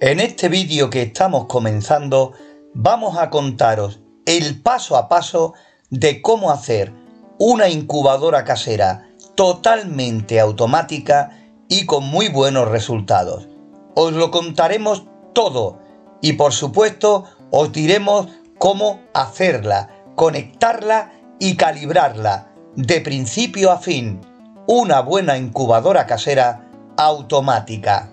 En este vídeo que estamos comenzando vamos a contaros el paso a paso de cómo hacer una incubadora casera totalmente automática y con muy buenos resultados. Os lo contaremos todo y por supuesto os diremos cómo hacerla, conectarla y calibrarla de principio a fin. Una buena incubadora casera automática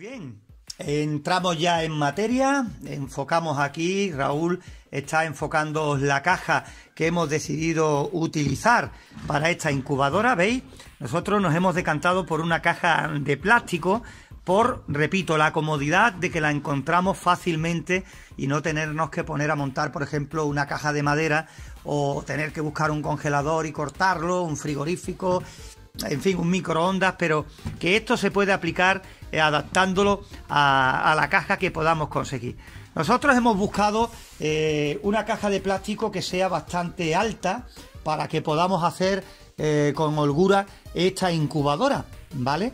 bien. Entramos ya en materia, enfocamos aquí, Raúl está enfocando la caja que hemos decidido utilizar para esta incubadora, ¿veis? Nosotros nos hemos decantado por una caja de plástico por, repito, la comodidad de que la encontramos fácilmente y no tenernos que poner a montar, por ejemplo, una caja de madera o tener que buscar un congelador y cortarlo, un frigorífico, en fin, un microondas, pero que esto se puede aplicar eh, adaptándolo a, la caja que podamos conseguir. Nosotros hemos buscado eh, una caja de plástico que sea bastante alta para que podamos hacer eh, con holgura esta incubadora, ¿vale?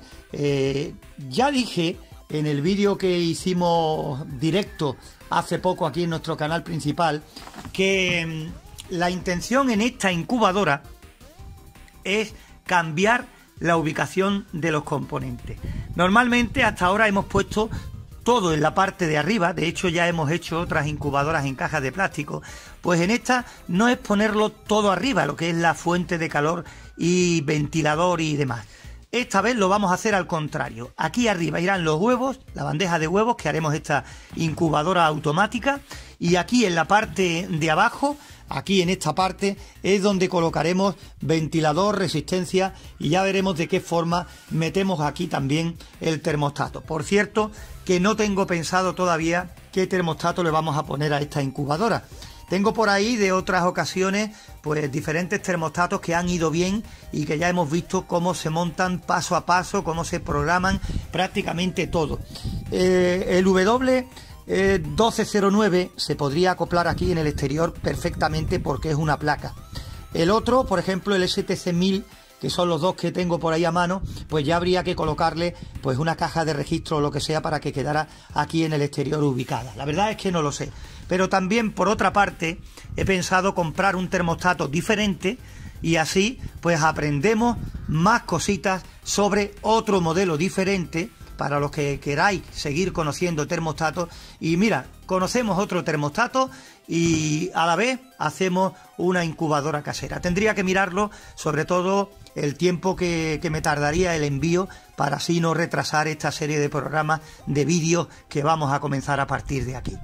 ya dije en el vídeo que hicimos directo hace poco aquí en nuestro canal principal que mm, la intención en esta incubadora es cambiar la ubicación de los componentes. Normalmente hasta ahora hemos puesto todo en la parte de arriba, de hecho ya hemos hecho otras incubadoras en cajas de plástico, pues en esta no es ponerlo todo arriba, lo que es la fuente de calor y ventilador y demás. Esta vez lo vamos a hacer al contrario. Aquí arriba irán los huevos, la bandeja de huevos que haremos esta incubadora automática y aquí en la parte de abajo aquí en esta parte es donde colocaremos ventilador, resistencia y ya veremos de qué forma metemos aquí también el termostato. Por cierto, que no tengo pensado todavía qué termostato le vamos a poner a esta incubadora. Tengo por ahí de otras ocasiones pues diferentes termostatos que han ido bien y que ya hemos visto cómo se montan paso a paso, cómo se programan prácticamente todo. Eh, el W 1209 eh, se podría acoplar aquí en el exterior perfectamente porque es una placa. El otro, por ejemplo, el STC 1000, que son los dos que tengo por ahí a mano, pues ya habría que colocarle pues una caja de registro o lo que sea para que quedara aquí en el exterior ubicada. La verdad es que no lo sé. Pero también, por otra parte, he pensado comprar un termostato diferente y así pues aprendemos más cositas sobre otro modelo diferente para los que queráis seguir conociendo termostatos. Y mira, conocemos otro termostato y a la vez hacemos una incubadora casera. Tendría que mirarlo, sobre todo el tiempo que, que me tardaría el envío para así no retrasar esta serie de programas de vídeos que vamos a comenzar a partir de aquí.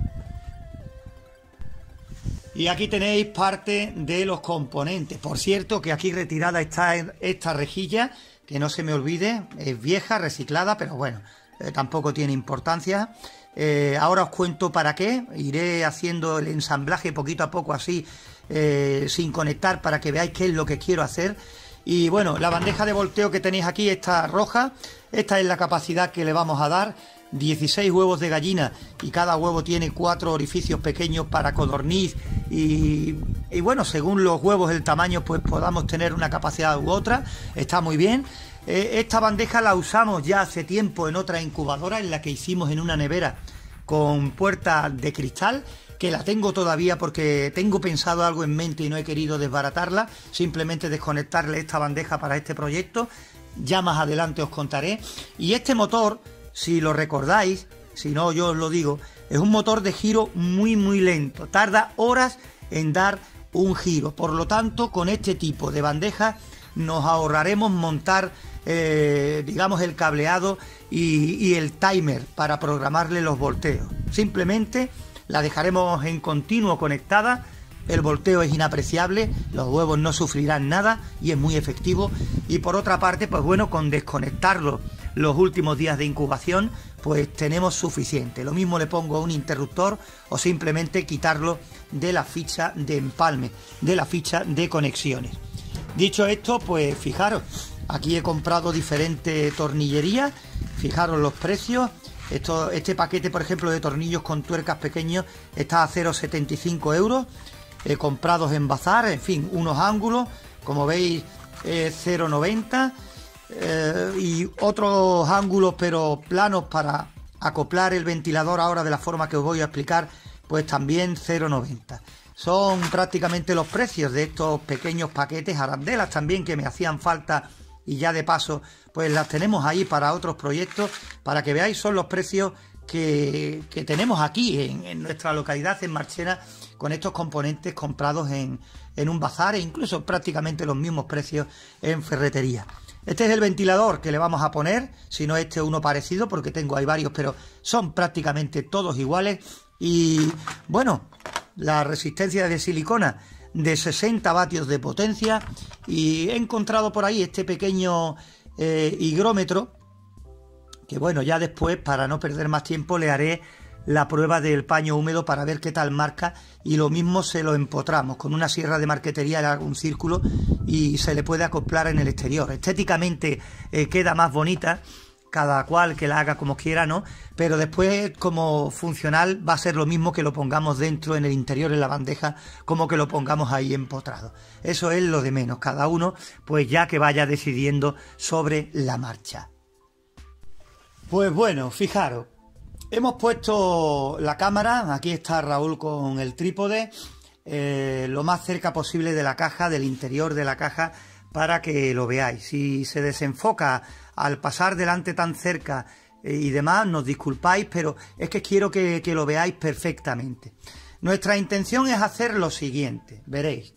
Y aquí tenéis parte de los componentes. Por cierto, que aquí retirada está esta rejilla que no se me olvide, es vieja, reciclada, pero bueno, eh, tampoco tiene importancia. Eh, ahora os cuento para qué, iré haciendo el ensamblaje poquito a poco así, eh, sin conectar, para que veáis qué es lo que quiero hacer. Y bueno, la bandeja de volteo que tenéis aquí, está roja, esta es la capacidad que le vamos a dar. 16 huevos de gallina y cada huevo tiene cuatro orificios pequeños para codorniz y, bueno, según los huevos el tamaño pues podamos tener una capacidad u otra, está muy bien. Eh, esta bandeja la usamos ya hace tiempo en otra incubadora en la que hicimos en una nevera con puerta de cristal que la tengo todavía porque tengo pensado algo en mente y no he querido desbaratarla, simplemente desconectarle esta bandeja para este proyecto, ya más adelante os contaré. Y este motor si lo recordáis, si no yo os lo digo, es un motor de giro muy muy lento, tarda horas en dar un giro. Por lo tanto, con este tipo de bandeja nos ahorraremos montar, eh, digamos, el cableado y, y, el timer para programarle los volteos. Simplemente la dejaremos en continuo conectada. El volteo es inapreciable, los huevos no sufrirán nada y es muy efectivo. Y por otra parte, pues bueno, con desconectarlo los últimos días de incubación, pues tenemos suficiente. Lo mismo le pongo a un interruptor o simplemente quitarlo de la ficha de empalme, de la ficha de conexiones. Dicho esto, pues fijaros, aquí he comprado diferentes tornillerías, fijaros los precios. Esto, este paquete, por ejemplo, de tornillos con tuercas pequeños está a 0,75 euros, comprados en bazar, en fin, unos ángulos, como veis, eh, 0,90 eh, y otros ángulos, pero planos para acoplar el ventilador ahora de la forma que os voy a explicar, pues también 0,90. Son prácticamente los precios de estos pequeños paquetes, arandelas también que me hacían falta y ya de paso, pues las tenemos ahí para otros proyectos, para que veáis son los precios que, tenemos aquí en, en, nuestra localidad, en Marchena, con estos componentes comprados en, en un bazar e incluso prácticamente los mismos precios en ferretería. Este es el ventilador que le vamos a poner, si no este uno parecido, porque tengo ahí varios, pero son prácticamente todos iguales. Y bueno, la resistencia de silicona de 60 vatios de potencia y he encontrado por ahí este pequeño eh, higrómetro que bueno, ya después para no perder más tiempo le haré la prueba del paño húmedo para ver qué tal marca y lo mismo se lo empotramos. Con una sierra de marquetería en un círculo y se le puede acoplar en el exterior. Estéticamente eh, queda más bonita, cada cual que la haga como quiera, ¿no? Pero después como funcional va a ser lo mismo que lo pongamos dentro en el interior en la bandeja como que lo pongamos ahí empotrado. Eso es lo de menos, cada uno pues ya que vaya decidiendo sobre la marcha. Pues bueno, fijaros, Hemos puesto la cámara, aquí está Raúl con el trípode, eh, lo más cerca posible de la caja, del interior de la caja, para que lo veáis. Si se desenfoca al pasar delante tan cerca eh, y demás, nos disculpáis, pero es que quiero que lo veáis perfectamente. Nuestra intención es hacer lo siguiente, veréis.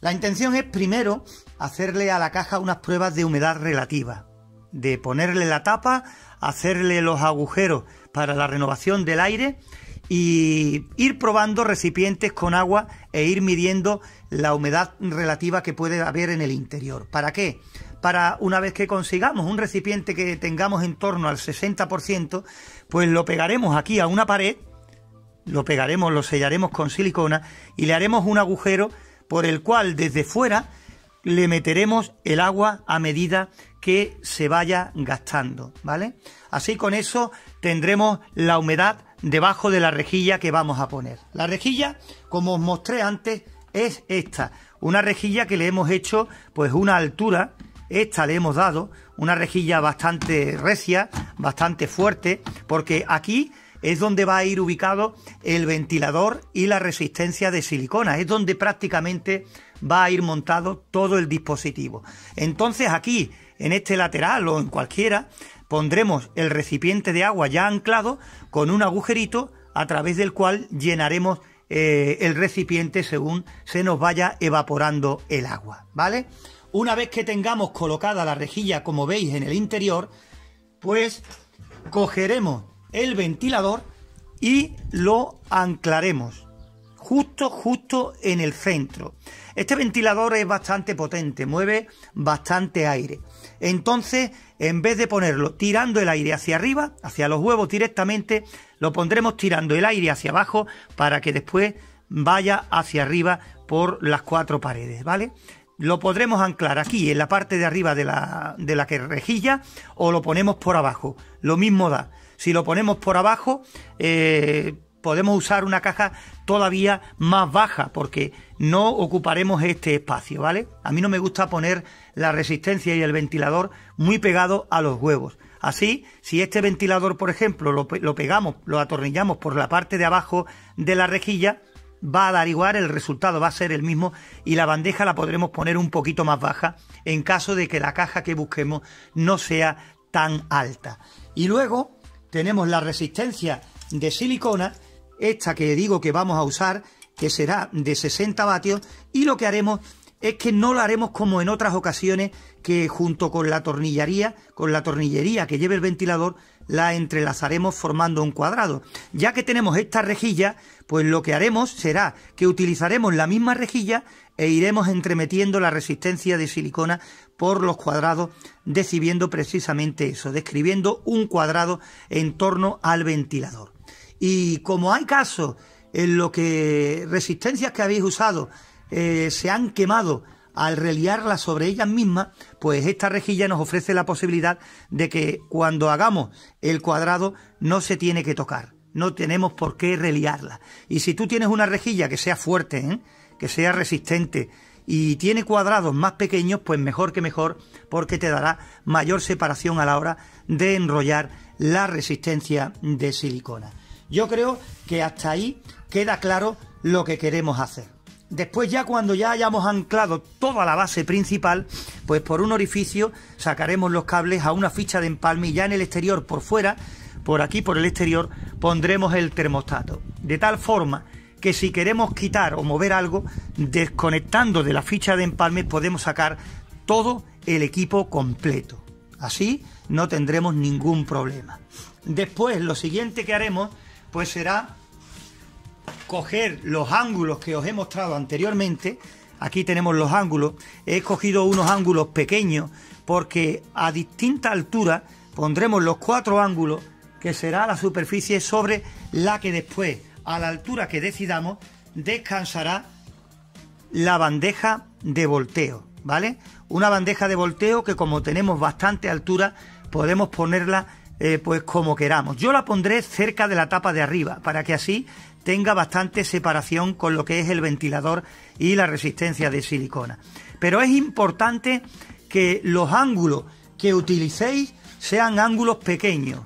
La intención es primero hacerle a la caja unas pruebas de humedad relativa, de ponerle la tapa, hacerle los agujeros para la renovación del aire y ir probando recipientes con agua e ir midiendo la humedad relativa que puede haber en el interior. ¿Para qué? Para una vez que consigamos un recipiente que tengamos en torno al 60%, pues lo pegaremos aquí a una pared, lo pegaremos, lo sellaremos con silicona y le haremos un agujero por el cual desde fuera le meteremos el agua a medida que se vaya gastando, ¿vale? Así con eso tendremos la humedad debajo de la rejilla que vamos a poner. La rejilla, como os mostré antes, es esta. Una rejilla que le hemos hecho pues una altura, esta le hemos dado, una rejilla bastante recia, bastante fuerte, porque aquí es donde va a ir ubicado el ventilador y la resistencia de silicona, es donde prácticamente va a ir montado todo el dispositivo. Entonces aquí, en este lateral o en cualquiera, pondremos el recipiente de agua ya anclado con un agujerito a través del cual llenaremos eh, el recipiente según se nos vaya evaporando el agua, ¿vale? Una vez que tengamos colocada la rejilla, como veis, en el interior, pues cogeremos el ventilador y lo anclaremos justo, justo en el centro. Este ventilador es bastante potente, mueve bastante aire. Entonces, en vez de ponerlo tirando el aire hacia arriba, hacia los huevos directamente, lo pondremos tirando el aire hacia abajo para que después vaya hacia arriba por las cuatro paredes, ¿vale? Lo podremos anclar aquí en la parte de arriba de la, de la rejilla o lo ponemos por abajo. Lo mismo da. Si lo ponemos por abajo, eh, podemos usar una caja todavía más baja porque no ocuparemos este espacio, ¿vale? A mí no me gusta poner la resistencia y el ventilador muy pegado a los huevos. Así, si este ventilador, por ejemplo, lo, lo, pegamos, lo atornillamos por la parte de abajo de la rejilla, va a dar igual, el resultado va a ser el mismo y la bandeja la podremos poner un poquito más baja en caso de que la caja que busquemos no sea tan alta. Y luego tenemos la resistencia de silicona, esta que digo que vamos a usar, que será de 60 vatios, y lo que haremos es que no lo haremos como en otras ocasiones que junto con la tornillería, con la tornillería que lleve el ventilador, la entrelazaremos formando un cuadrado. Ya que tenemos esta rejilla, pues lo que haremos será que utilizaremos la misma rejilla e iremos entremetiendo la resistencia de silicona por los cuadrados, decidiendo precisamente eso, describiendo un cuadrado en torno al ventilador. Y como hay casos en lo que resistencias que habéis usado eh, se han quemado al reliarla sobre ellas mismas, pues esta rejilla nos ofrece la posibilidad de que cuando hagamos el cuadrado no se tiene que tocar, no tenemos por qué reliarla. Y si tú tienes una rejilla que sea fuerte, ¿eh? que sea resistente, y tiene cuadrados más pequeños, pues mejor que mejor, porque te dará mayor separación a la hora de enrollar la resistencia de silicona. Yo creo que hasta ahí queda claro lo que queremos hacer. Después ya cuando ya hayamos anclado toda la base principal, pues por un orificio sacaremos los cables a una ficha de empalme y ya en el exterior por fuera, por aquí por el exterior, pondremos el termostato. De tal forma que si queremos quitar o mover algo, desconectando de la ficha de empalme podemos sacar todo el equipo completo. Así no tendremos ningún problema. Después lo siguiente que haremos pues será coger los ángulos que os he mostrado anteriormente, aquí tenemos los ángulos, he cogido unos ángulos pequeños porque a distinta altura pondremos los cuatro ángulos que será la superficie sobre la que después, a la altura que decidamos, descansará la bandeja de volteo, ¿vale? Una bandeja de volteo que como tenemos bastante altura podemos ponerla eh, pues como queramos. Yo la pondré cerca de la tapa de arriba para que así tenga bastante separación con lo que es el ventilador y la resistencia de silicona. Pero es importante que los ángulos que utilicéis sean ángulos pequeños,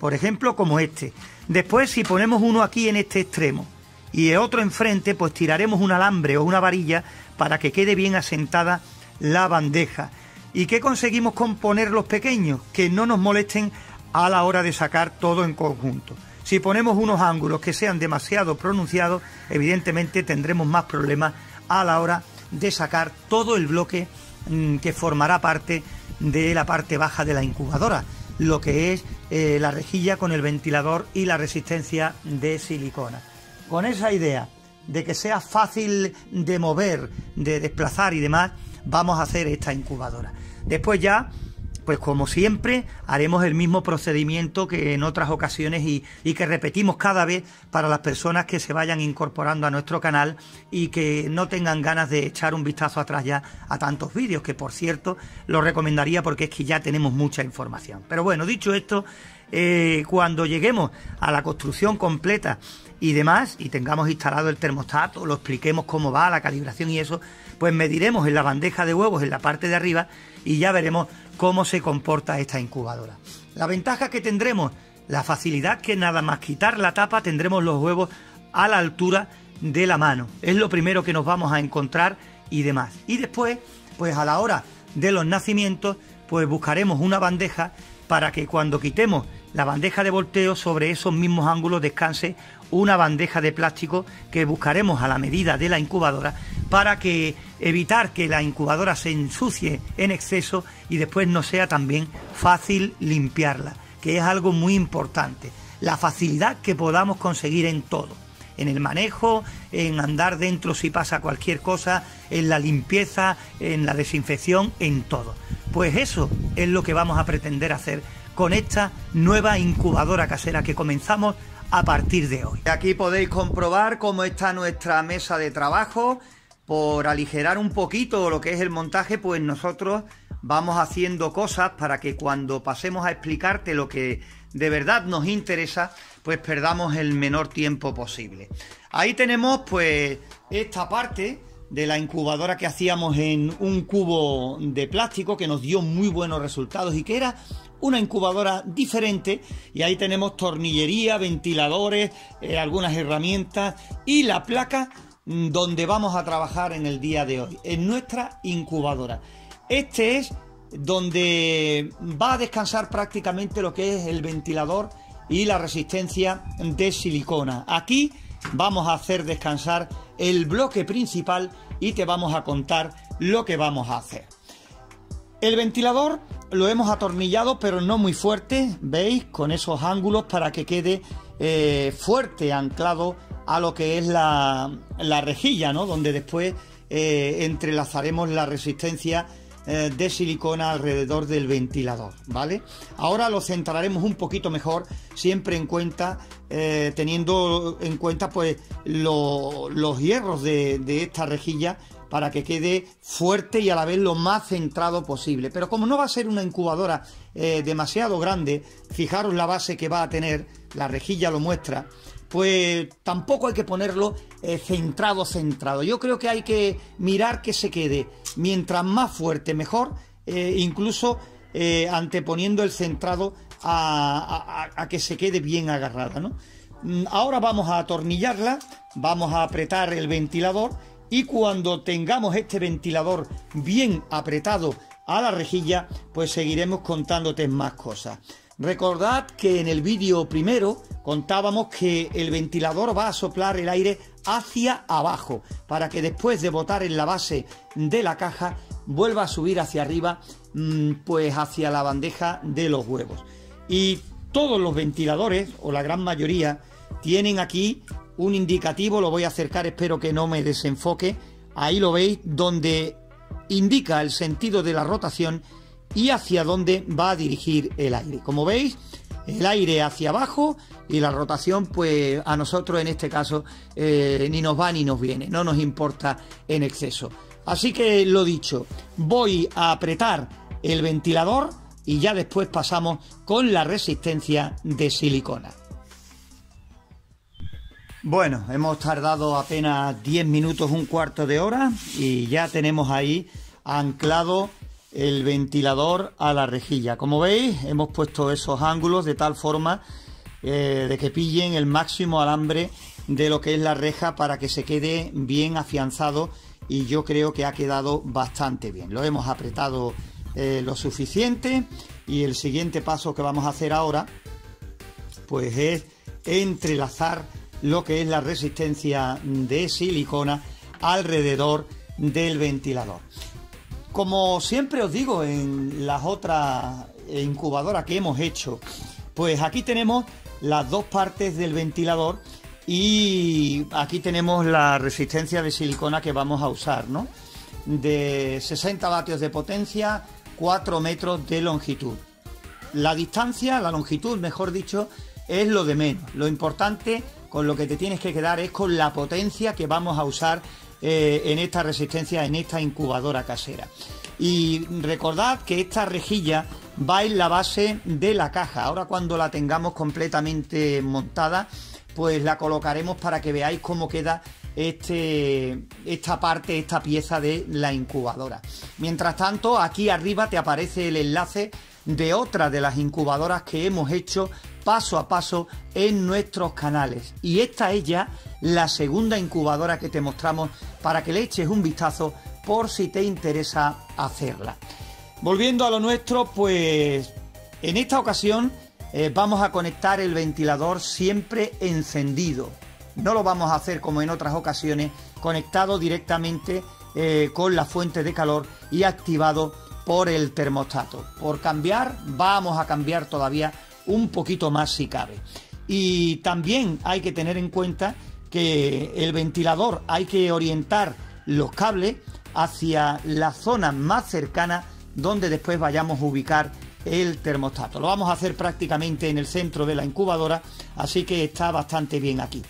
por ejemplo como este. Después si ponemos uno aquí en este extremo y el otro enfrente, pues tiraremos un alambre o una varilla para que quede bien asentada la bandeja. ¿Y qué conseguimos con ponerlos los pequeños? Que no nos molesten a la hora de sacar todo en conjunto. Si ponemos unos ángulos que sean demasiado pronunciados, evidentemente tendremos más problemas a la hora de sacar todo el bloque mm, que formará parte de la parte baja de la incubadora, lo que es eh, la rejilla con el ventilador y la resistencia de silicona. Con esa idea de que sea fácil de mover, de desplazar y demás, vamos a hacer esta incubadora. Después ya pues como siempre, haremos el mismo procedimiento que en otras ocasiones y, que repetimos cada vez para las personas que se vayan incorporando a nuestro canal y que no tengan ganas de echar un vistazo atrás ya a tantos vídeos, que por cierto lo recomendaría porque es que ya tenemos mucha información. Pero bueno, dicho esto, eh, cuando lleguemos a la construcción completa y demás, y tengamos instalado el termostato, lo expliquemos cómo va la calibración y eso, pues mediremos en la bandeja de huevos en la parte de arriba y ya veremos cómo se comporta esta incubadora. La ventaja que tendremos, la facilidad que nada más quitar la tapa tendremos los huevos a la altura de la mano. Es lo primero que nos vamos a encontrar y demás. Y después, pues a la hora de los nacimientos, pues buscaremos una bandeja para que cuando quitemos la bandeja de volteo sobre esos mismos ángulos descanse una bandeja de plástico que buscaremos a la medida de la incubadora para que evitar que la incubadora se ensucie en exceso y después no sea también fácil limpiarla, que es algo muy importante, la facilidad que podamos conseguir en todo, en el manejo, en andar dentro si pasa cualquier cosa, en la limpieza, en la desinfección, en todo. Pues eso es lo que vamos a pretender hacer con esta nueva incubadora casera que comenzamos a partir de hoy. Aquí podéis comprobar cómo está nuestra mesa de trabajo. Por aligerar un poquito lo que es el montaje, pues nosotros vamos haciendo cosas para que cuando pasemos a explicarte lo que de verdad nos interesa, pues perdamos el menor tiempo posible. Ahí tenemos pues esta parte de la incubadora que hacíamos en un cubo de plástico que nos dio muy buenos resultados y que era una incubadora diferente y ahí tenemos tornillería, ventiladores, eh, algunas herramientas y la placa mm, donde vamos a trabajar en el día de hoy, en nuestra incubadora. Este es donde va a descansar prácticamente lo que es el ventilador y la resistencia de silicona. Aquí vamos a hacer descansar el bloque principal y te vamos a contar lo que vamos a hacer. El ventilador lo hemos atornillado, pero no muy fuerte, ¿veis? Con esos ángulos para que quede eh, fuerte, anclado a lo que es la, rejilla, ¿no? Donde después eh, entrelazaremos la resistencia eh, de silicona alrededor del ventilador, ¿vale? Ahora lo centraremos un poquito mejor, siempre en cuenta, teniendo en cuenta pues los hierros de, de esta rejilla para que quede fuerte y a la vez lo más centrado posible. Pero como no va a ser una incubadora eh, demasiado grande, fijaros la base que va a tener, la rejilla lo muestra, pues tampoco hay que ponerlo eh, centrado, centrado. Yo creo que hay que mirar que se quede, mientras más fuerte mejor, eh, incluso anteponiendo el centrado a, a, que se quede bien agarrada, ¿no? Mm, ahora vamos a atornillarla, vamos a apretar el ventilador y cuando tengamos este ventilador bien apretado a la rejilla, pues seguiremos contándote más cosas. Recordad que en el vídeo primero contábamos que el ventilador va a soplar el aire hacia abajo para que después de botar en la base de la caja vuelva a subir hacia arriba, mm, pues hacia la bandeja de los huevos. Y todos los ventiladores, o la gran mayoría, tienen aquí un indicativo, lo voy a acercar, espero que no me desenfoque. Ahí lo veis, donde indica el sentido de la rotación y hacia dónde va a dirigir el aire. Como veis, el aire hacia abajo y la rotación, pues a nosotros en este caso eh, ni nos va ni nos viene, no nos importa en exceso. Así que lo dicho, voy a apretar el ventilador y ya después pasamos con la resistencia de silicona. Bueno, hemos tardado apenas 10 minutos, un cuarto de hora y ya tenemos ahí anclado el ventilador a la rejilla. Como veis, hemos puesto esos ángulos de tal forma eh, de que pillen el máximo alambre de lo que es la reja para que se quede bien afianzado y yo creo que ha quedado bastante bien. Lo hemos apretado eh, lo suficiente y el siguiente paso que vamos a hacer ahora pues es entrelazar lo que es la resistencia de silicona alrededor del ventilador. Como siempre os digo en las otras incubadoras que hemos hecho, pues aquí tenemos las dos partes del ventilador y aquí tenemos la resistencia de silicona que vamos a usar, ¿no? De 60 vatios de potencia, 4 metros de longitud. La distancia, la longitud, mejor dicho, es lo de menos. Lo importante con lo que te tienes que quedar es con la potencia que vamos a usar eh, en esta resistencia, en esta incubadora casera. Y recordad que esta rejilla va en la base de la caja. Ahora cuando la tengamos completamente montada, pues la colocaremos para que veáis cómo queda este, esta parte, esta pieza de la incubadora. Mientras tanto, aquí arriba te aparece el enlace de otra de las incubadoras que hemos hecho paso a paso en nuestros canales. Y esta es ya la segunda incubadora que te mostramos para que le eches un vistazo por si te interesa hacerla. Volviendo a lo nuestro, pues en esta ocasión eh, vamos a conectar el ventilador siempre encendido. No lo vamos a hacer como en otras ocasiones, conectado directamente eh, con la fuente de calor y activado por el termostato. Por cambiar, vamos a cambiar todavía un poquito más si cabe. Y también hay que tener en cuenta que el ventilador hay que orientar los cables hacia la zona más cercana donde después vayamos a ubicar el termostato. Lo vamos a hacer prácticamente en el centro de la incubadora, así que está bastante bien aquí.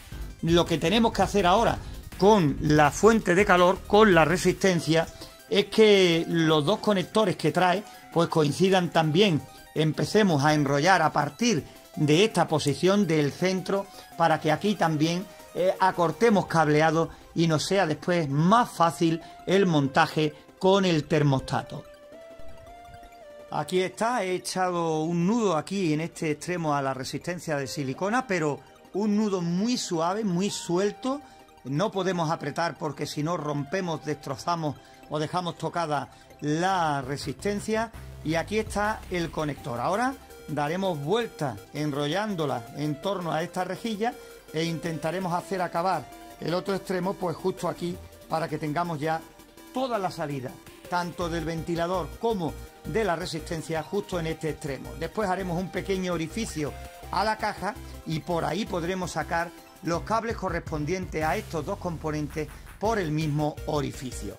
Lo que tenemos que hacer ahora con la fuente de calor, con la resistencia, es que los dos conectores que trae pues coincidan también empecemos a enrollar a partir de esta posición del centro para que aquí también eh, acortemos cableado y nos sea después más fácil el montaje con el termostato. Aquí está, he echado un nudo aquí en este extremo a la resistencia de silicona, pero un nudo muy suave, muy suelto. No podemos apretar porque si no rompemos, destrozamos o dejamos tocada la resistencia y aquí está el conector. Ahora daremos vuelta, enrollándola en torno a esta rejilla e intentaremos hacer acabar el otro extremo pues justo aquí para que tengamos ya toda la salida tanto del ventilador como de la resistencia justo en este extremo. Después haremos un pequeño orificio a la caja y por ahí podremos sacar los cables correspondientes a estos dos componentes por el mismo orificio.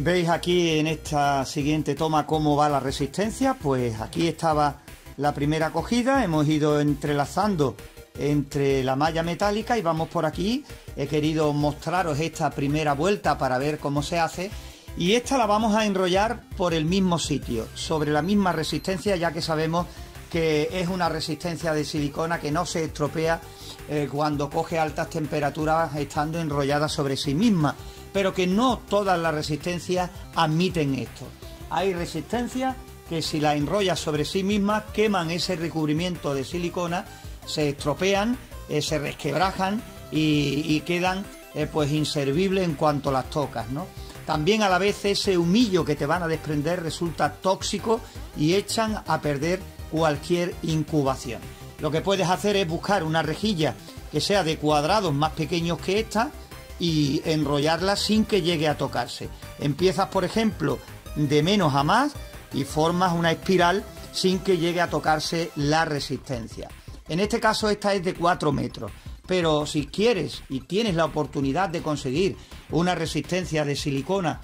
Veis aquí en esta siguiente toma cómo va la resistencia, pues aquí estaba la primera cogida, hemos ido entrelazando entre la malla metálica y vamos por aquí, he querido mostraros esta primera vuelta para ver cómo se hace y esta la vamos a enrollar por el mismo sitio, sobre la misma resistencia ya que sabemos que es una resistencia de silicona que no se estropea eh, cuando coge altas temperaturas estando enrollada sobre sí misma pero que no todas las resistencias admiten esto. Hay resistencias que si las enrollas sobre sí mismas queman ese recubrimiento de silicona, se estropean, eh, se resquebrajan y, quedan eh, pues inservibles en cuanto las tocas, ¿no? También a la vez ese humillo que te van a desprender resulta tóxico y echan a perder cualquier incubación. Lo que puedes hacer es buscar una rejilla que sea de cuadrados más pequeños que esta, y enrollarla sin que llegue a tocarse. Empiezas, por ejemplo, de menos a más y formas una espiral sin que llegue a tocarse la resistencia. En este caso esta es de 4 metros, pero si quieres y tienes la oportunidad de conseguir una resistencia de silicona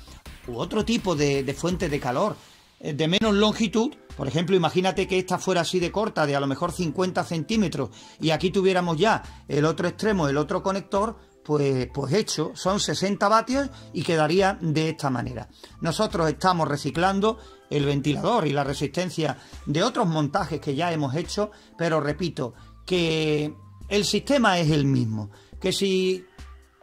u otro tipo de, fuente de calor eh, de menos longitud, por ejemplo, imagínate que esta fuera así de corta, de a lo mejor 50 centímetros, y aquí tuviéramos ya el otro extremo, el otro conector, pues, pues hecho, son 60 vatios y quedaría de esta manera. Nosotros estamos reciclando el ventilador y la resistencia de otros montajes que ya hemos hecho, pero repito, que el sistema es el mismo, que si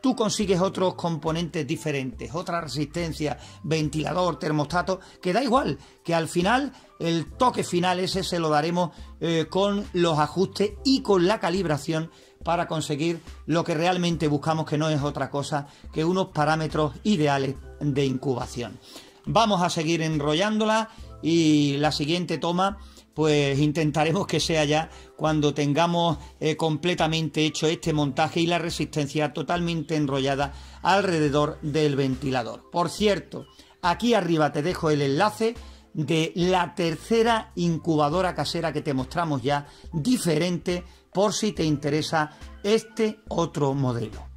tú consigues otros componentes diferentes, otra resistencia, ventilador, termostato, que da igual, que al final el toque final ese se lo daremos eh, con los ajustes y con la calibración para conseguir lo que realmente buscamos, que no es otra cosa que unos parámetros ideales de incubación. Vamos a seguir enrollándola y la siguiente toma pues intentaremos que sea ya cuando tengamos eh, completamente hecho este montaje y la resistencia totalmente enrollada alrededor del ventilador. Por cierto, aquí arriba te dejo el enlace de la tercera incubadora casera que te mostramos ya, diferente por si te interesa este otro modelo.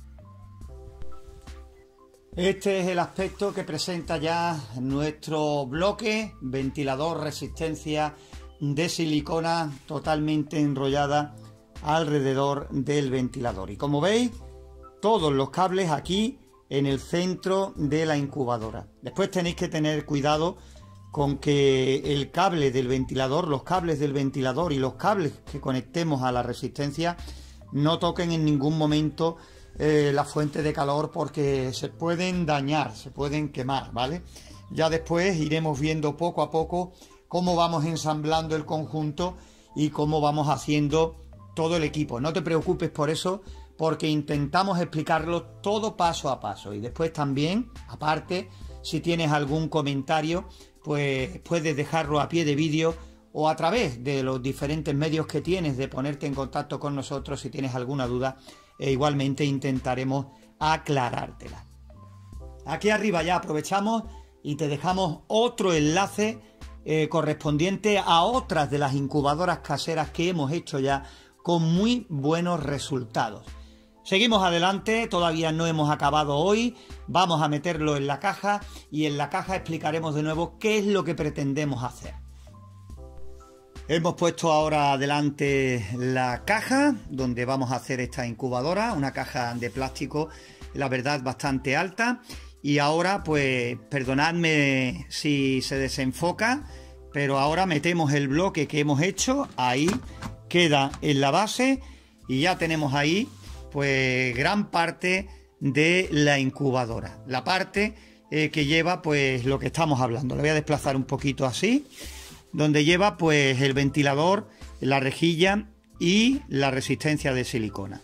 Este es el aspecto que presenta ya nuestro bloque ventilador resistencia de silicona totalmente enrollada alrededor del ventilador. Y como veis, todos los cables aquí en el centro de la incubadora. Después tenéis que tener cuidado con que el cable del ventilador, los cables del ventilador y los cables que conectemos a la resistencia no toquen en ningún momento eh, la fuente de calor porque se pueden dañar, se pueden quemar, ¿vale? Ya después iremos viendo poco a poco cómo vamos ensamblando el conjunto y cómo vamos haciendo todo el equipo. No te preocupes por eso, porque intentamos explicarlo todo paso a paso. Y después también, aparte, si tienes algún comentario, pues puedes dejarlo a pie de vídeo o a través de los diferentes medios que tienes de ponerte en contacto con nosotros si tienes alguna duda e igualmente intentaremos aclarártela. Aquí arriba ya aprovechamos y te dejamos otro enlace eh, correspondiente a otras de las incubadoras caseras que hemos hecho ya con muy buenos resultados. Seguimos adelante, todavía no hemos acabado hoy, vamos a meterlo en la caja y en la caja explicaremos de nuevo qué es lo que pretendemos hacer. Hemos puesto ahora adelante la caja donde vamos a hacer esta incubadora, una caja de plástico, la verdad, bastante alta. Y ahora, pues, perdonadme si se desenfoca, pero ahora metemos el bloque que hemos hecho, ahí queda en la base y ya tenemos ahí pues gran parte de la incubadora, la parte eh, que lleva pues lo que estamos hablando. Le voy a desplazar un poquito así, donde lleva pues el ventilador, la rejilla y la resistencia de silicona.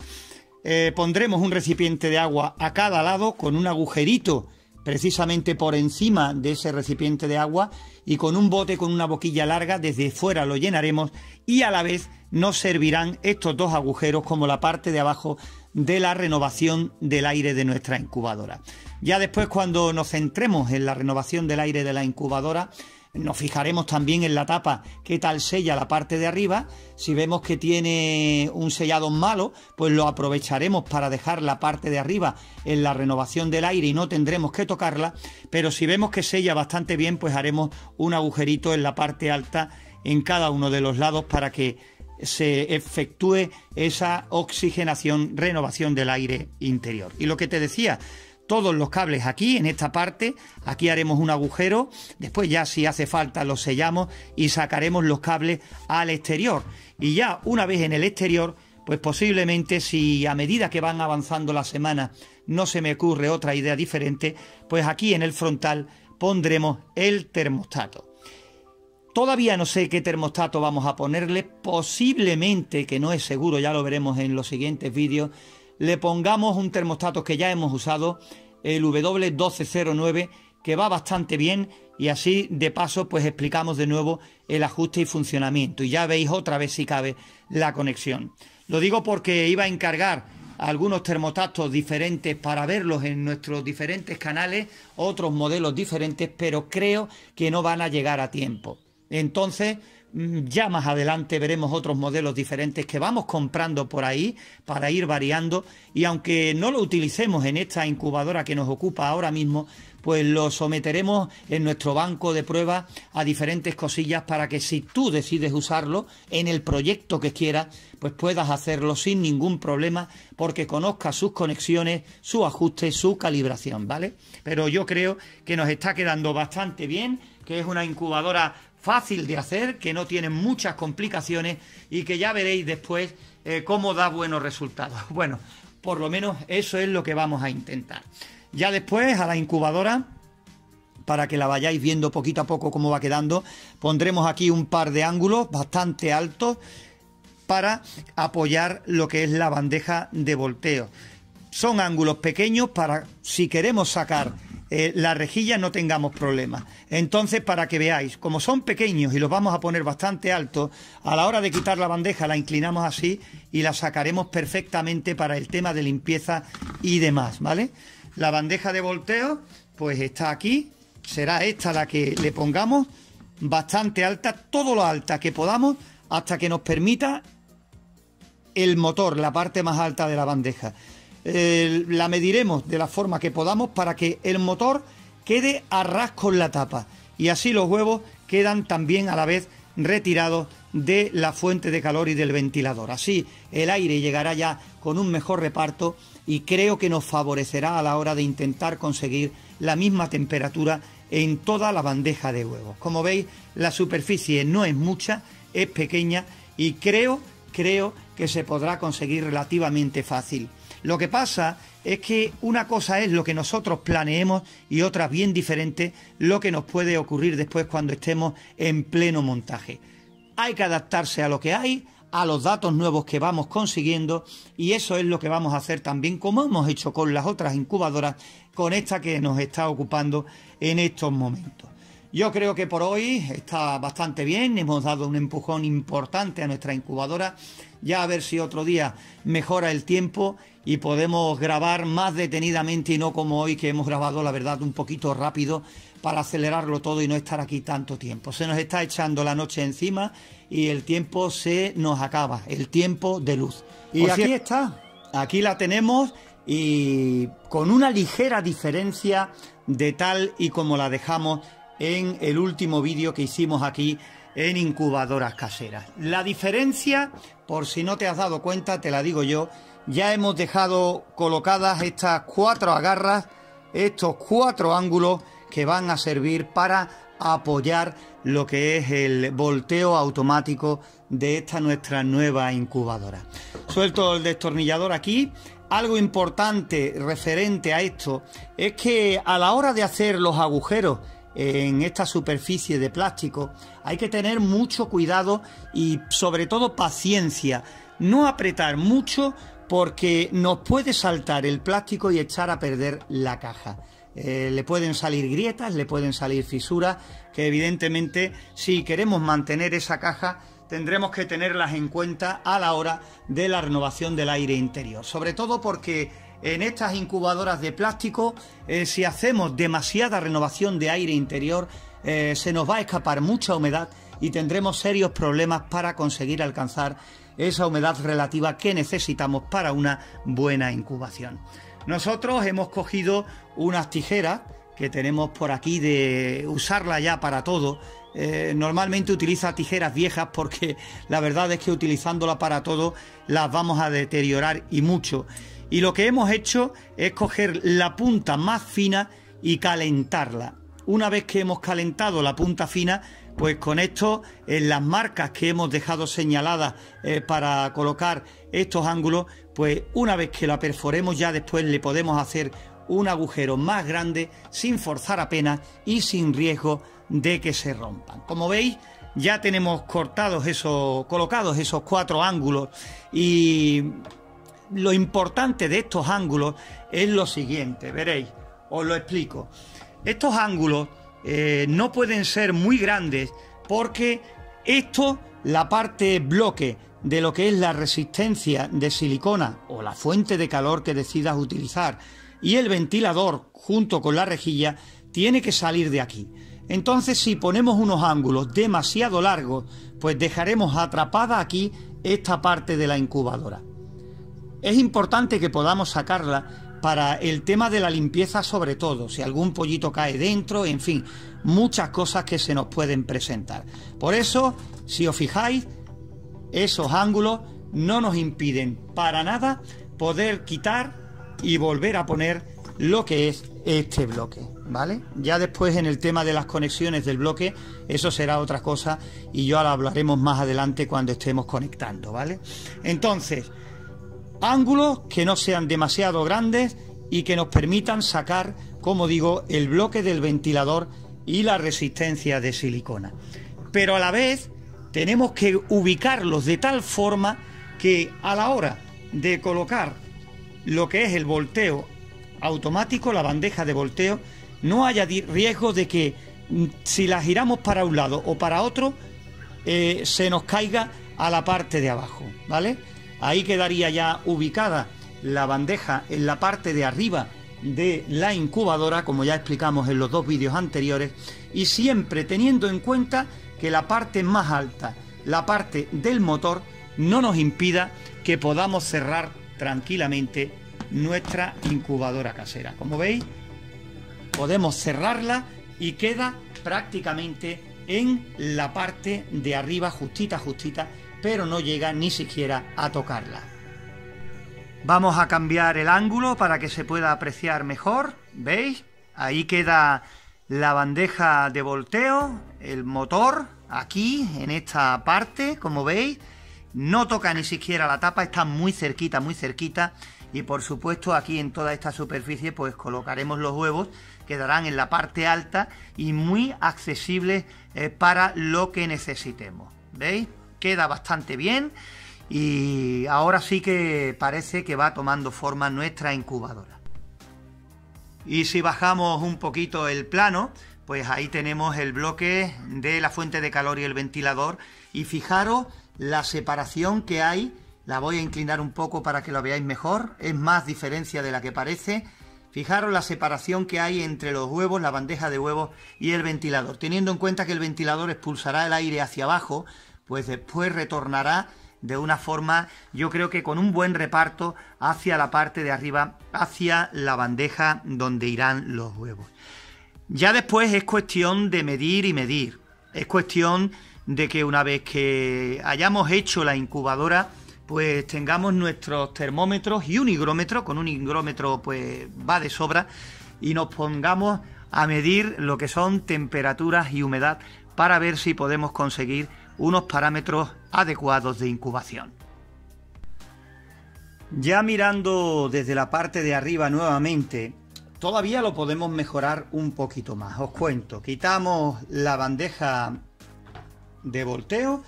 Eh, pondremos un recipiente de agua a cada lado con un agujerito precisamente por encima de ese recipiente de agua y con un bote con una boquilla larga desde fuera lo llenaremos y a la vez nos servirán estos dos agujeros como la parte de abajo de la renovación del aire de nuestra incubadora. Ya después, cuando nos centremos en la renovación del aire de la incubadora, nos fijaremos también en la tapa, qué tal sella la parte de arriba. Si vemos que tiene un sellado malo, pues lo aprovecharemos para dejar la parte de arriba en la renovación del aire y no tendremos que tocarla. Pero si vemos que sella bastante bien, pues haremos un agujerito en la parte alta en cada uno de los lados para que se efectúe esa oxigenación, renovación del aire interior. Y lo que te decía, todos los cables aquí, en esta parte, aquí haremos un agujero, después ya si hace falta los sellamos y sacaremos los cables al exterior. Y ya una vez en el exterior, pues posiblemente si a medida que van avanzando la semana no se me ocurre otra idea diferente, pues aquí en el frontal pondremos el termostato. Todavía no sé qué termostato vamos a ponerle, posiblemente, que no es seguro, ya lo veremos en los siguientes vídeos, le pongamos un termostato que ya hemos usado, el W1209, que va bastante bien y así de paso pues explicamos de nuevo el ajuste y funcionamiento y ya veis otra vez si cabe la conexión. Lo digo porque iba a encargar algunos termostatos diferentes para verlos en nuestros diferentes canales, otros modelos diferentes, pero creo que no van a llegar a tiempo. Entonces, mm, ya más adelante veremos otros modelos diferentes que vamos comprando por ahí para ir variando y aunque no lo utilicemos en esta incubadora que nos ocupa ahora mismo, pues lo someteremos en nuestro banco de pruebas a diferentes cosillas para que si tú decides usarlo en el proyecto que quieras, pues puedas hacerlo sin ningún problema porque conozcas sus conexiones, su ajuste, su calibración, ¿vale? Pero yo creo que nos está quedando bastante bien, que es una incubadora fácil de hacer, que no tiene muchas complicaciones y que ya veréis después eh, cómo da buenos resultados. Bueno, por lo menos eso es lo que vamos a intentar. Ya después a la incubadora para que la vayáis viendo poquito a poco cómo va quedando, pondremos aquí un par de ángulos bastante altos para apoyar lo que es la bandeja de volteo. Son ángulos pequeños para si queremos sacar eh, las rejillas no tengamos problemas. Entonces, para que veáis, como son pequeños y los vamos a poner bastante altos, a la hora de quitar la bandeja la inclinamos así y la sacaremos perfectamente para el tema de limpieza y demás, ¿vale? La bandeja de volteo, pues está aquí, será esta la que le pongamos, bastante alta, todo lo alta que podamos, hasta que nos permita el motor, la parte más alta de la bandeja. Eh, la mediremos de la forma que podamos para que el motor quede a ras con la tapa y así los huevos quedan también a la vez retirados de la fuente de calor y del ventilador. Así el aire llegará ya con un mejor reparto y creo que nos favorecerá a la hora de intentar conseguir la misma temperatura en toda la bandeja de huevos. Como veis, la superficie no es mucha, es pequeña y creo, creo que se podrá conseguir relativamente fácil. Lo que pasa es que una cosa es lo que nosotros planeemos y otra bien diferente lo que nos puede ocurrir después cuando estemos en pleno montaje. Hay que adaptarse a lo que hay, a los datos nuevos que vamos consiguiendo y eso es lo que vamos a hacer también como hemos hecho con las otras incubadoras, con esta que nos está ocupando en estos momentos. Yo creo que por hoy está bastante bien, hemos dado un empujón importante a nuestra incubadora, ya a ver si otro día mejora el tiempo y podemos grabar más detenidamente y no como hoy que hemos grabado, la verdad, un poquito rápido para acelerarlo todo y no estar aquí tanto tiempo. Se nos está echando la noche encima y el tiempo se nos acaba, el tiempo de luz. Y aquí está, aquí la tenemos y con una ligera diferencia de tal y como la dejamos en el último vídeo que hicimos aquí en incubadoras caseras. La diferencia, por si no te has dado cuenta, te la digo yo, ya hemos dejado colocadas estas cuatro agarras, estos cuatro ángulos que van a servir para apoyar lo que es el volteo automático de esta nuestra nueva incubadora. Suelto el destornillador aquí. Algo importante referente a esto es que a la hora de hacer los agujeros en esta superficie de plástico, hay que tener mucho cuidado y sobre todo paciencia. No apretar mucho porque nos puede saltar el plástico y echar a perder la caja. Eh, le pueden salir grietas, le pueden salir fisuras, que evidentemente si queremos mantener esa caja tendremos que tenerlas en cuenta a la hora de la renovación del aire interior. Sobre todo porque en estas incubadoras de plástico, eh, si hacemos demasiada renovación de aire interior, eh, se nos va a escapar mucha humedad y tendremos serios problemas para conseguir alcanzar esa humedad relativa que necesitamos para una buena incubación. Nosotros hemos cogido unas tijeras que tenemos por aquí de usarla ya para todo. Eh, normalmente utiliza tijeras viejas porque la verdad es que utilizándola para todo las vamos a deteriorar y mucho. Y lo que hemos hecho es coger la punta más fina y calentarla. Una vez que hemos calentado la punta fina, pues con esto, en las marcas que hemos dejado señaladas eh, para colocar estos ángulos, pues una vez que la perforemos ya después le podemos hacer un agujero más grande sin forzar apenas y sin riesgo de que se rompan. Como veis, ya tenemos cortados esos, colocados esos cuatro ángulos y lo importante de estos ángulos es lo siguiente, veréis, os lo explico. Estos ángulos eh, no pueden ser muy grandes porque esto, la parte bloque de lo que es la resistencia de silicona o la fuente de calor que decidas utilizar y el ventilador junto con la rejilla tiene que salir de aquí. Entonces si ponemos unos ángulos demasiado largos, pues dejaremos atrapada aquí esta parte de la incubadora. Es importante que podamos sacarla para el tema de la limpieza sobre todo, si algún pollito cae dentro, en fin, muchas cosas que se nos pueden presentar. Por eso, si os fijáis, esos ángulos no nos impiden para nada poder quitar y volver a poner lo que es este bloque, ¿vale? Ya después en el tema de las conexiones del bloque, eso será otra cosa y yo lo hablaremos más adelante cuando estemos conectando, ¿vale? Entonces, Ángulos que no sean demasiado grandes y que nos permitan sacar, como digo, el bloque del ventilador y la resistencia de silicona. Pero a la vez tenemos que ubicarlos de tal forma que a la hora de colocar lo que es el volteo automático, la bandeja de volteo, no haya riesgo de que mm, si la giramos para un lado o para otro, eh, se nos caiga a la parte de abajo, ¿vale? Ahí quedaría ya ubicada la bandeja en la parte de arriba de la incubadora, como ya explicamos en los dos vídeos anteriores, y siempre teniendo en cuenta que la parte más alta, la parte del motor, no nos impida que podamos cerrar tranquilamente nuestra incubadora casera. Como veis, podemos cerrarla y queda prácticamente en la parte de arriba, justita, justita, pero no llega ni siquiera a tocarla. Vamos a cambiar el ángulo para que se pueda apreciar mejor, ¿veis? Ahí queda la bandeja de volteo, el motor, aquí, en esta parte, como veis. No toca ni siquiera la tapa, está muy cerquita, muy cerquita. Y por supuesto aquí en toda esta superficie pues colocaremos los huevos, quedarán en la parte alta y muy accesibles eh, para lo que necesitemos. ¿Veis? queda bastante bien y ahora sí que parece que va tomando forma nuestra incubadora. Y si bajamos un poquito el plano, pues ahí tenemos el bloque de la fuente de calor y el ventilador y fijaros la separación que hay, la voy a inclinar un poco para que lo veáis mejor, es más diferencia de la que parece. Fijaros la separación que hay entre los huevos, la bandeja de huevos y el ventilador, teniendo en cuenta que el ventilador expulsará el aire hacia abajo, pues después eh, pues retornará de una forma, yo creo que con un buen reparto hacia la parte de arriba, hacia la bandeja donde irán los huevos. Ya después es cuestión de medir y medir. Es cuestión de que una vez que hayamos hecho la incubadora, pues tengamos nuestros termómetros y un higrómetro, con un higrómetro pues va de sobra, y nos pongamos a medir lo que son temperaturas y humedad para ver si podemos conseguir unos parámetros adecuados de incubación. Ya mirando desde la parte de arriba nuevamente, todavía lo podemos mejorar un poquito más. Os cuento, quitamos la bandeja de volteo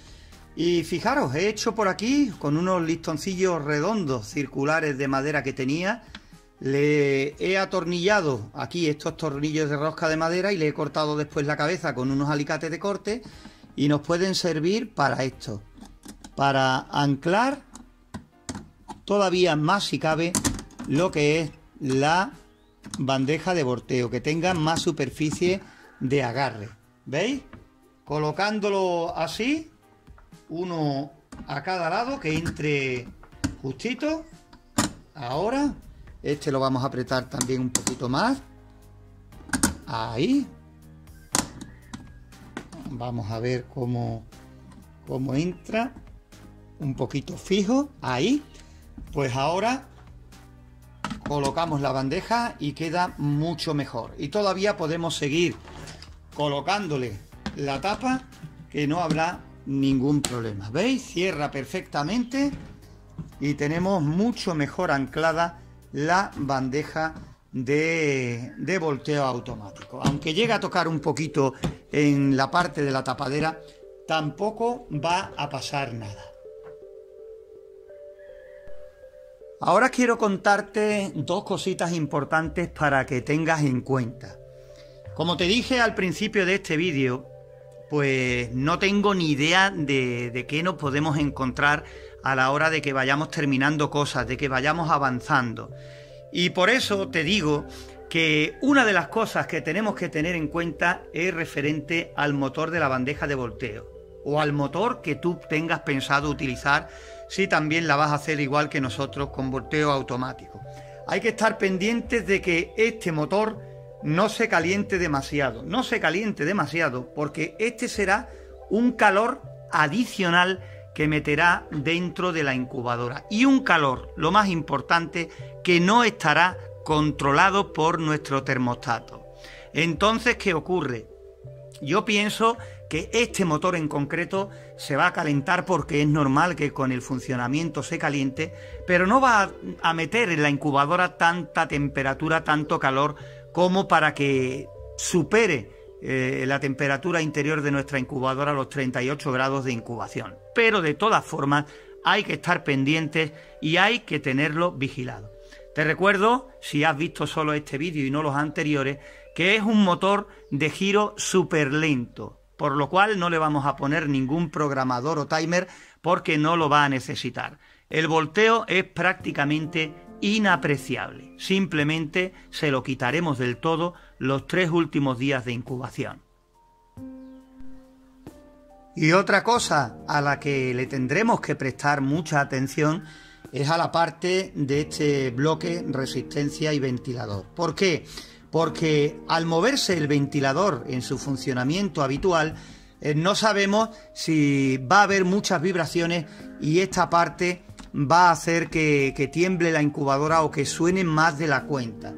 y fijaros, he hecho por aquí con unos listoncillos redondos circulares de madera que tenía, le he atornillado aquí estos tornillos de rosca de madera y le he cortado después la cabeza con unos alicates de corte y nos pueden servir para esto, para anclar todavía más si cabe lo que es la bandeja de volteo, que tenga más superficie de agarre. ¿Veis? Colocándolo así, uno a cada lado que entre justito. Ahora, este lo vamos a apretar también un poquito más. Ahí, Vamos a ver cómo, entra. Un poquito fijo. Ahí. Pues ahora colocamos la bandeja y queda mucho mejor. Y todavía podemos seguir colocándole la tapa que no habrá ningún problema. ¿Veis? Cierra perfectamente y tenemos mucho mejor anclada la bandeja de, volteo automático. Aunque llega a tocar un poquito en la parte de la tapadera, tampoco va a pasar nada. Ahora quiero contarte dos cositas importantes para que tengas en cuenta. Como te dije al principio de este vídeo, pues no tengo ni idea de, de qué nos podemos encontrar a la hora de que vayamos terminando cosas, de que vayamos avanzando. Y por eso te digo que una de las cosas que tenemos que tener en cuenta es referente al motor de la bandeja de volteo o al motor que tú tengas pensado utilizar si también la vas a hacer igual que nosotros con volteo automático. Hay que estar pendientes de que este motor no se caliente demasiado, no se caliente demasiado porque este será un calor adicional que meterá dentro de la incubadora. Y un calor, lo más importante, que no estará controlado por nuestro termostato. Entonces, ¿qué ocurre? Yo pienso que este motor en concreto se va a calentar porque es normal que con el funcionamiento se caliente, pero no va a meter en la incubadora tanta temperatura, tanto calor como para que supere eh, la temperatura interior de nuestra incubadora los 38 grados de incubación. Pero de todas formas hay que estar pendientes y hay que tenerlo vigilado. Te recuerdo, si has visto solo este vídeo y no los anteriores, que es un motor de giro súper lento, por lo cual no le vamos a poner ningún programador o timer porque no lo va a necesitar. El volteo es prácticamente inapreciable, simplemente se lo quitaremos del todo los tres últimos días de incubación. Y otra cosa a la que le tendremos que prestar mucha atención es a la parte de este bloque resistencia y ventilador. ¿Por qué? Porque al moverse el ventilador en su funcionamiento habitual, eh, no sabemos si va a haber muchas vibraciones y esta parte va a hacer que, tiemble la incubadora o que suene más de la cuenta.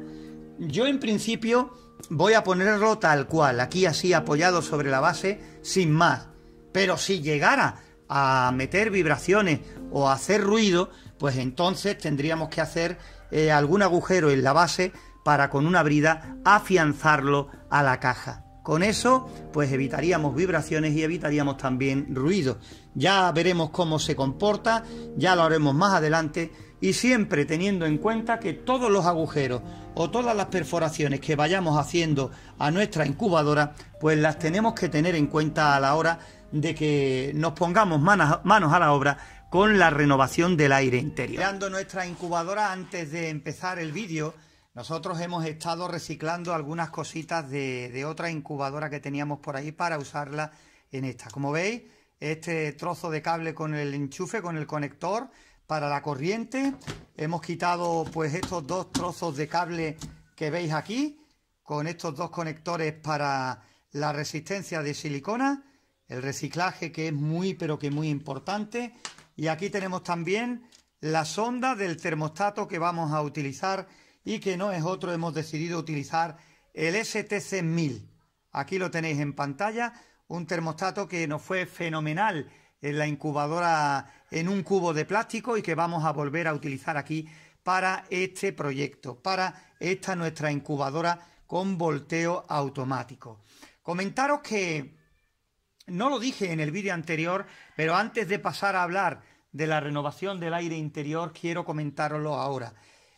Yo en principio voy a ponerlo tal cual, aquí así apoyado sobre la base, sin más. Pero si llegara a meter vibraciones o hacer ruido, pues entonces tendríamos que hacer eh, algún agujero en la base para con una brida afianzarlo a la caja. Con eso, pues evitaríamos vibraciones y evitaríamos también ruido. Ya veremos cómo se comporta, ya lo haremos más adelante y siempre teniendo en cuenta que todos los agujeros o todas las perforaciones que vayamos haciendo a nuestra incubadora, pues las tenemos que tener en cuenta a la hora de que nos pongamos manos a la obra con la renovación del aire interior. Creando nuestra incubadora antes de empezar el vídeo, nosotros hemos estado reciclando algunas cositas de, de otra incubadora que teníamos por ahí para usarla en esta. Como veis, este trozo de cable con el enchufe, con el conector para la corriente. Hemos quitado pues estos dos trozos de cable que veis aquí, con estos dos conectores para la resistencia de silicona, el reciclaje que es muy pero que muy importante y aquí tenemos también la sonda del termostato que vamos a utilizar y que no es otro, hemos decidido utilizar el STC1000. Aquí lo tenéis en pantalla, un termostato que nos fue fenomenal en la incubadora en un cubo de plástico y que vamos a volver a utilizar aquí para este proyecto, para esta nuestra incubadora con volteo automático. Comentaros que no lo dije en el vídeo anterior, pero antes de pasar a hablar de la renovación del aire interior, quiero comentároslo ahora.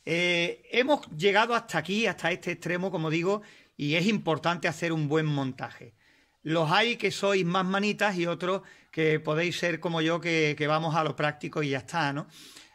Eh, hemos llegado hasta aquí, hasta este extremo, como digo, y es importante hacer un buen montaje. Los hay que sois más manitas y otros que podéis ser como yo, que, que vamos a lo práctico y ya está, ¿no?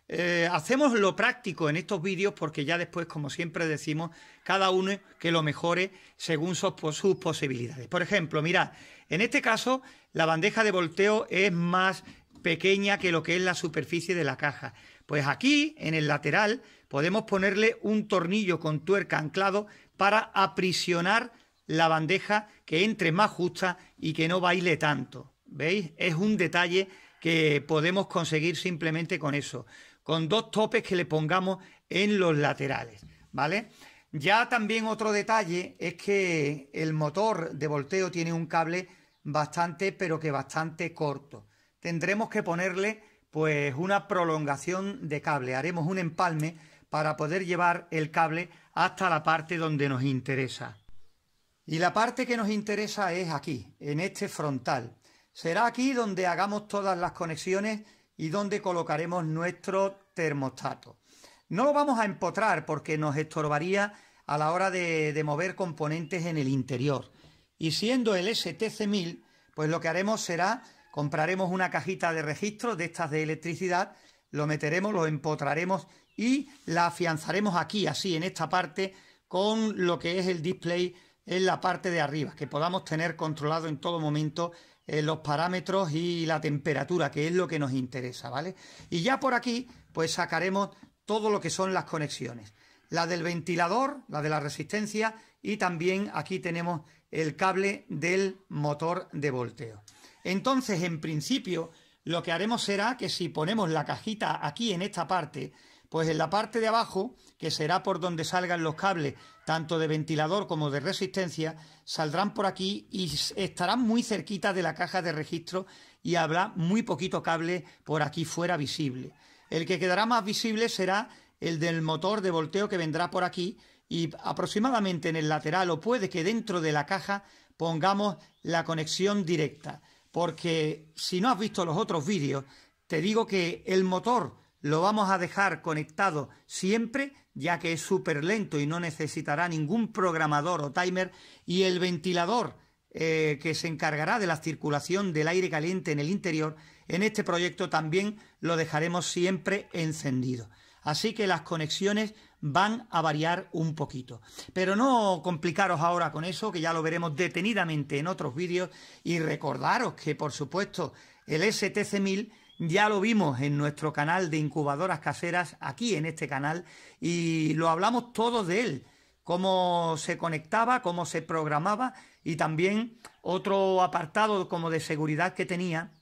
Eh, hacemos lo práctico en estos vídeos porque ya después, como siempre decimos, cada uno que lo mejore según sus, posibilidades. Por ejemplo, mirad, en este caso la bandeja de volteo es más pequeña que lo que es la superficie de la caja. Pues aquí, en el lateral, podemos ponerle un tornillo con tuerca anclado para aprisionar la bandeja que entre más justa y que no baile tanto. ¿Veis? Es un detalle que podemos conseguir simplemente con eso con dos topes que le pongamos en los laterales, ¿vale? Ya también otro detalle es que el motor de volteo tiene un cable bastante, pero que bastante corto. Tendremos que ponerle pues una prolongación de cable, haremos un empalme para poder llevar el cable hasta la parte donde nos interesa. Y la parte que nos interesa es aquí, en este frontal. Será aquí donde hagamos todas las conexiones y donde colocaremos nuestro termostato. No lo vamos a empotrar porque nos estorbaría a la hora de, de mover componentes en el interior. Y siendo el STC1000, pues lo que haremos será compraremos una cajita de registro de estas de electricidad, lo meteremos, lo empotraremos y la afianzaremos aquí, así, en esta parte, con lo que es el display en la parte de arriba, que podamos tener controlado en todo momento eh, los parámetros y la temperatura, que es lo que nos interesa, ¿vale? Y ya por aquí, pues sacaremos todo lo que son las conexiones. La del ventilador, la de la resistencia y también aquí tenemos el cable del motor de volteo. Entonces, en principio, lo que haremos será que si ponemos la cajita aquí en esta parte, pues en la parte de abajo, que será por donde salgan los cables, tanto de ventilador como de resistencia, saldrán por aquí y estarán muy cerquita de la caja de registro y habrá muy poquito cable por aquí fuera visible. El que quedará más visible será el del motor de volteo que vendrá por aquí y aproximadamente en el lateral o puede que dentro de la caja pongamos la conexión directa. Porque si no has visto los otros vídeos, te digo que el motor lo vamos a dejar conectado siempre, ya que es súper lento y no necesitará ningún programador o timer, y el ventilador eh, que se encargará de la circulación del aire caliente en el interior, en este proyecto también lo dejaremos siempre encendido. Así que las conexiones van a variar un poquito. Pero no complicaros ahora con eso, que ya lo veremos detenidamente en otros vídeos. Y recordaros que, por supuesto, el STC1000 ya lo vimos en nuestro canal de incubadoras caseras, aquí en este canal, y lo hablamos todo de él, cómo se conectaba, cómo se programaba y también otro apartado como de seguridad que tenía,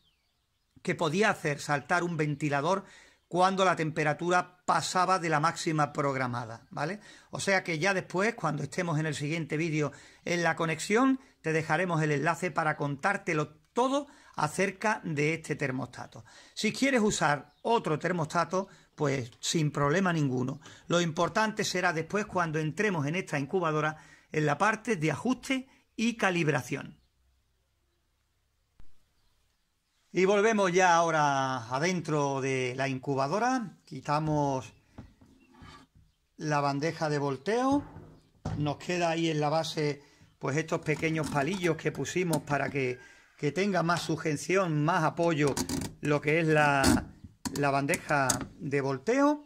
que podía hacer saltar un ventilador cuando la temperatura pasaba de la máxima programada, ¿vale? O sea que ya después, cuando estemos en el siguiente vídeo en la conexión, te dejaremos el enlace para contártelo todo acerca de este termostato. Si quieres usar otro termostato, pues sin problema ninguno. Lo importante será después cuando entremos en esta incubadora en la parte de ajuste y calibración. Y volvemos ya ahora adentro de la incubadora, quitamos la bandeja de volteo, nos queda ahí en la base pues estos pequeños palillos que pusimos para que que tenga más sujeción, más apoyo lo que es la, bandeja de volteo.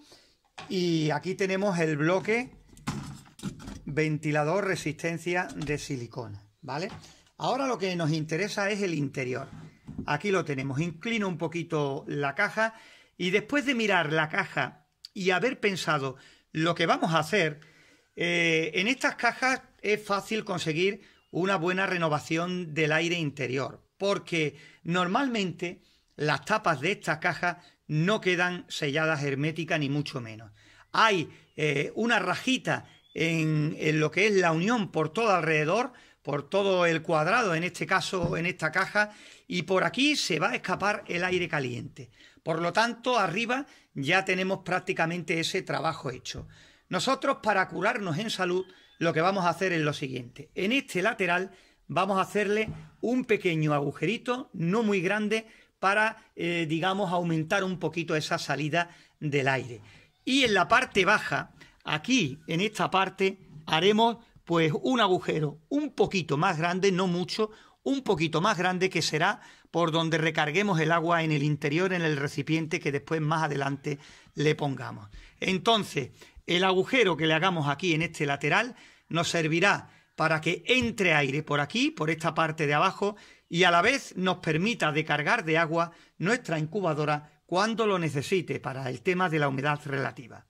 Y aquí tenemos el bloque ventilador resistencia de silicona, ¿vale? Ahora lo que nos interesa es el interior. Aquí lo tenemos. Inclino un poquito la caja y después de mirar la caja y haber pensado lo que vamos a hacer, eh, en estas cajas es fácil conseguir una buena renovación del aire interior porque normalmente las tapas de estas cajas no quedan selladas herméticas ni mucho menos. Hay eh, una rajita en, lo que es la unión por todo alrededor, por todo el cuadrado, en este caso en esta caja, y por aquí se va a escapar el aire caliente. Por lo tanto, arriba ya tenemos prácticamente ese trabajo hecho. Nosotros para curarnos en salud lo que vamos a hacer es lo siguiente. En este lateral vamos a hacerle un pequeño agujerito, no muy grande, para, eh, digamos, aumentar un poquito esa salida del aire. Y en la parte baja, aquí, en esta parte, haremos pues un agujero un poquito más grande, no mucho, un poquito más grande que será por donde recarguemos el agua en el interior, en el recipiente que después más adelante le pongamos. Entonces, el agujero que le hagamos aquí en este lateral nos servirá para que entre aire por aquí, por esta parte de abajo, y a la vez nos permita descargar de agua nuestra incubadora cuando lo necesite para el tema de la humedad relativa.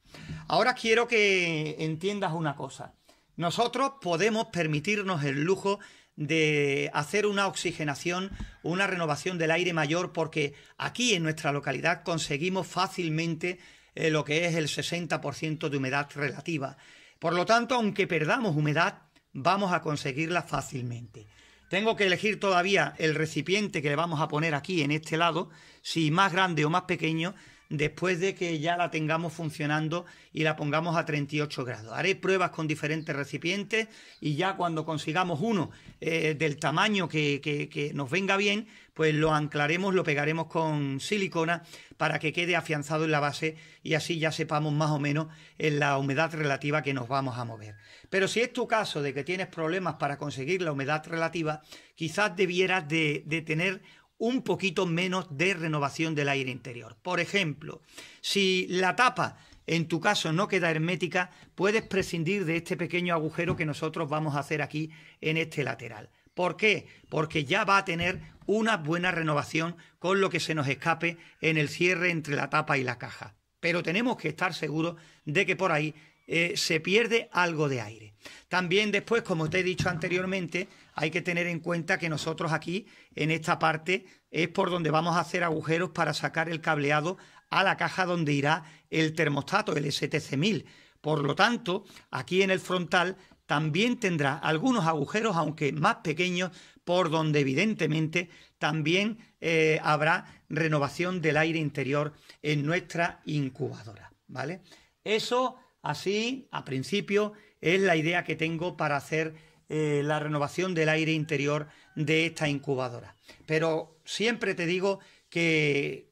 Ahora quiero que entiendas una cosa. Nosotros podemos permitirnos el lujo de hacer una oxigenación, una renovación del aire mayor, porque aquí en nuestra localidad conseguimos fácilmente eh, lo que es el 60% de humedad relativa. Por lo tanto, aunque perdamos humedad, vamos a conseguirla fácilmente. Tengo que elegir todavía el recipiente que le vamos a poner aquí en este lado, si más grande o más pequeño, después de que ya la tengamos funcionando y la pongamos a 38 grados. Haré pruebas con diferentes recipientes y ya cuando consigamos uno eh, del tamaño que, nos venga bien, pues lo anclaremos, lo pegaremos con silicona para que quede afianzado en la base y así ya sepamos más o menos en eh, la humedad relativa que nos vamos a mover. Pero si es tu caso de que tienes problemas para conseguir la humedad relativa, quizás debieras de tener un poquito menos de renovación del aire interior. Por ejemplo, si la tapa en tu caso no queda hermética, puedes prescindir de este pequeño agujero que nosotros vamos a hacer aquí en este lateral. ¿Por qué? Porque ya va a tener una buena renovación con lo que se nos escape en el cierre entre la tapa y la caja. Pero tenemos que estar seguros de que por ahí eh, se pierde algo de aire. También después, como te he dicho anteriormente, hay que tener en cuenta que nosotros aquí, en esta parte, es por donde vamos a hacer agujeros para sacar el cableado a la caja donde irá el termostato, el STC1000. Por lo tanto, aquí en el frontal también tendrá algunos agujeros, aunque más pequeños, por donde evidentemente también eh, habrá renovación del aire interior en nuestra incubadora. ¿Vale? Eso, así, a principio, es la idea que tengo para hacer eh, la renovación del aire interior de esta incubadora. Pero siempre te digo que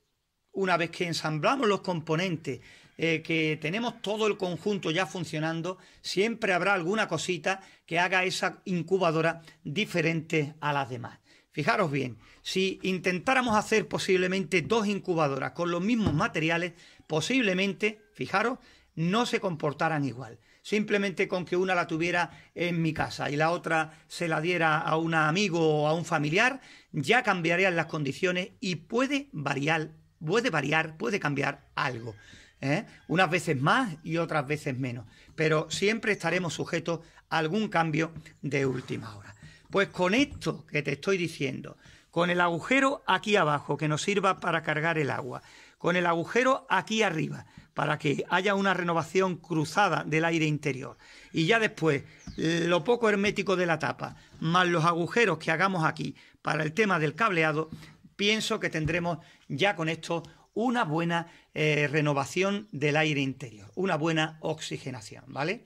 una vez que ensamblamos los componentes, eh, que tenemos todo el conjunto ya funcionando, siempre habrá alguna cosita que haga esa incubadora diferente a las demás. Fijaros bien, si intentáramos hacer posiblemente dos incubadoras con los mismos materiales, posiblemente, fijaros, no se comportaran igual simplemente con que una la tuviera en mi casa y la otra se la diera a un amigo o a un familiar, ya cambiarían las condiciones y puede variar, puede variar, puede cambiar algo. ¿eh? Unas veces más y otras veces menos. Pero siempre estaremos sujetos a algún cambio de última hora. Pues con esto que te estoy diciendo, con el agujero aquí abajo que nos sirva para cargar el agua, con el agujero aquí arriba para que haya una renovación cruzada del aire interior. Y ya después, lo poco hermético de la tapa, más los agujeros que hagamos aquí para el tema del cableado, pienso que tendremos ya con esto una buena eh, renovación del aire interior, una buena oxigenación, ¿vale?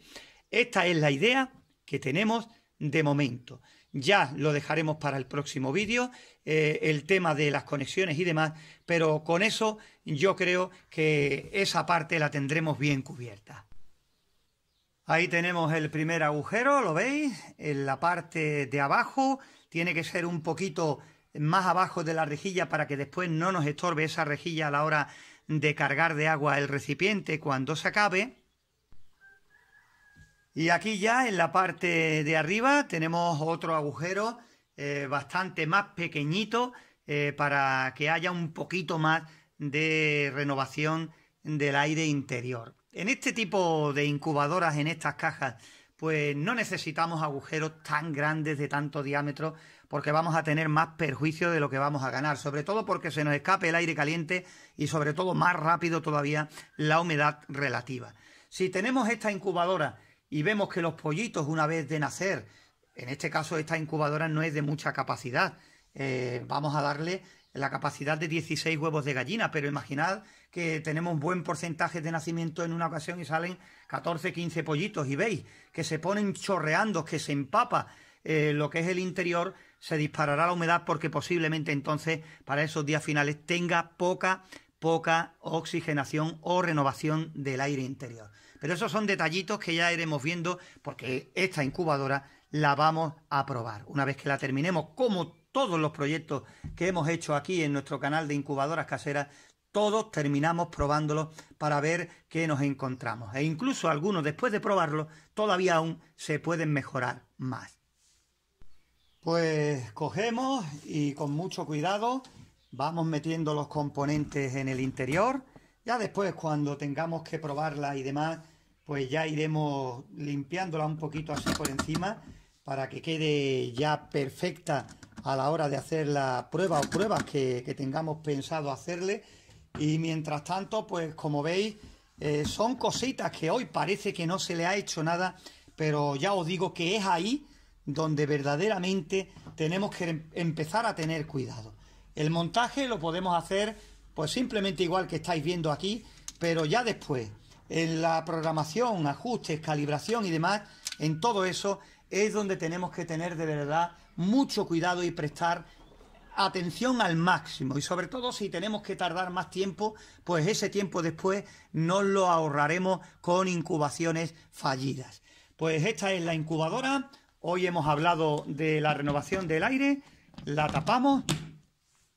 Esta es la idea que tenemos de momento ya lo dejaremos para el próximo vídeo, eh, el tema de las conexiones y demás, pero con eso yo creo que esa parte la tendremos bien cubierta. Ahí tenemos el primer agujero, ¿lo veis? En la parte de abajo, tiene que ser un poquito más abajo de la rejilla para que después no nos estorbe esa rejilla a la hora de cargar de agua el recipiente cuando se acabe. Y aquí ya en la parte de arriba tenemos otro agujero eh, bastante más pequeñito eh, para que haya un poquito más de renovación del aire interior. En este tipo de incubadoras, en estas cajas, pues no necesitamos agujeros tan grandes de tanto diámetro porque vamos a tener más perjuicio de lo que vamos a ganar, sobre todo porque se nos escape el aire caliente y sobre todo más rápido todavía la humedad relativa. Si tenemos esta incubadora y vemos que los pollitos, una vez de nacer, en este caso esta incubadora no es de mucha capacidad, eh, vamos a darle la capacidad de 16 huevos de gallina, pero imaginad que tenemos buen porcentaje de nacimiento en una ocasión y salen 14, 15 pollitos y veis que se ponen chorreando, que se empapa eh, lo que es el interior, se disparará la humedad porque posiblemente entonces para esos días finales tenga poca poca oxigenación o renovación del aire interior. Pero esos son detallitos que ya iremos viendo porque esta incubadora la vamos a probar. Una vez que la terminemos, como todos los proyectos que hemos hecho aquí en nuestro canal de incubadoras caseras, todos terminamos probándolos para ver qué nos encontramos. E incluso algunos, después de probarlo todavía aún se pueden mejorar más. Pues cogemos y con mucho cuidado Vamos metiendo los componentes en el interior. Ya después cuando tengamos que probarla y demás, pues ya iremos limpiándola un poquito así por encima para que quede ya perfecta a la hora de hacer la prueba o pruebas que, tengamos pensado hacerle. Y mientras tanto, pues como veis, eh, son cositas que hoy parece que no se le ha hecho nada, pero ya os digo que es ahí donde verdaderamente tenemos que em-, empezar a tener cuidado. El montaje lo podemos hacer pues simplemente igual que estáis viendo aquí, pero ya después, en la programación, ajustes, calibración y demás, en todo eso es donde tenemos que tener de verdad mucho cuidado y prestar atención al máximo y sobre todo si tenemos que tardar más tiempo, pues ese tiempo después nos lo ahorraremos con incubaciones fallidas. Pues esta es la incubadora, hoy hemos hablado de la renovación del aire, la tapamos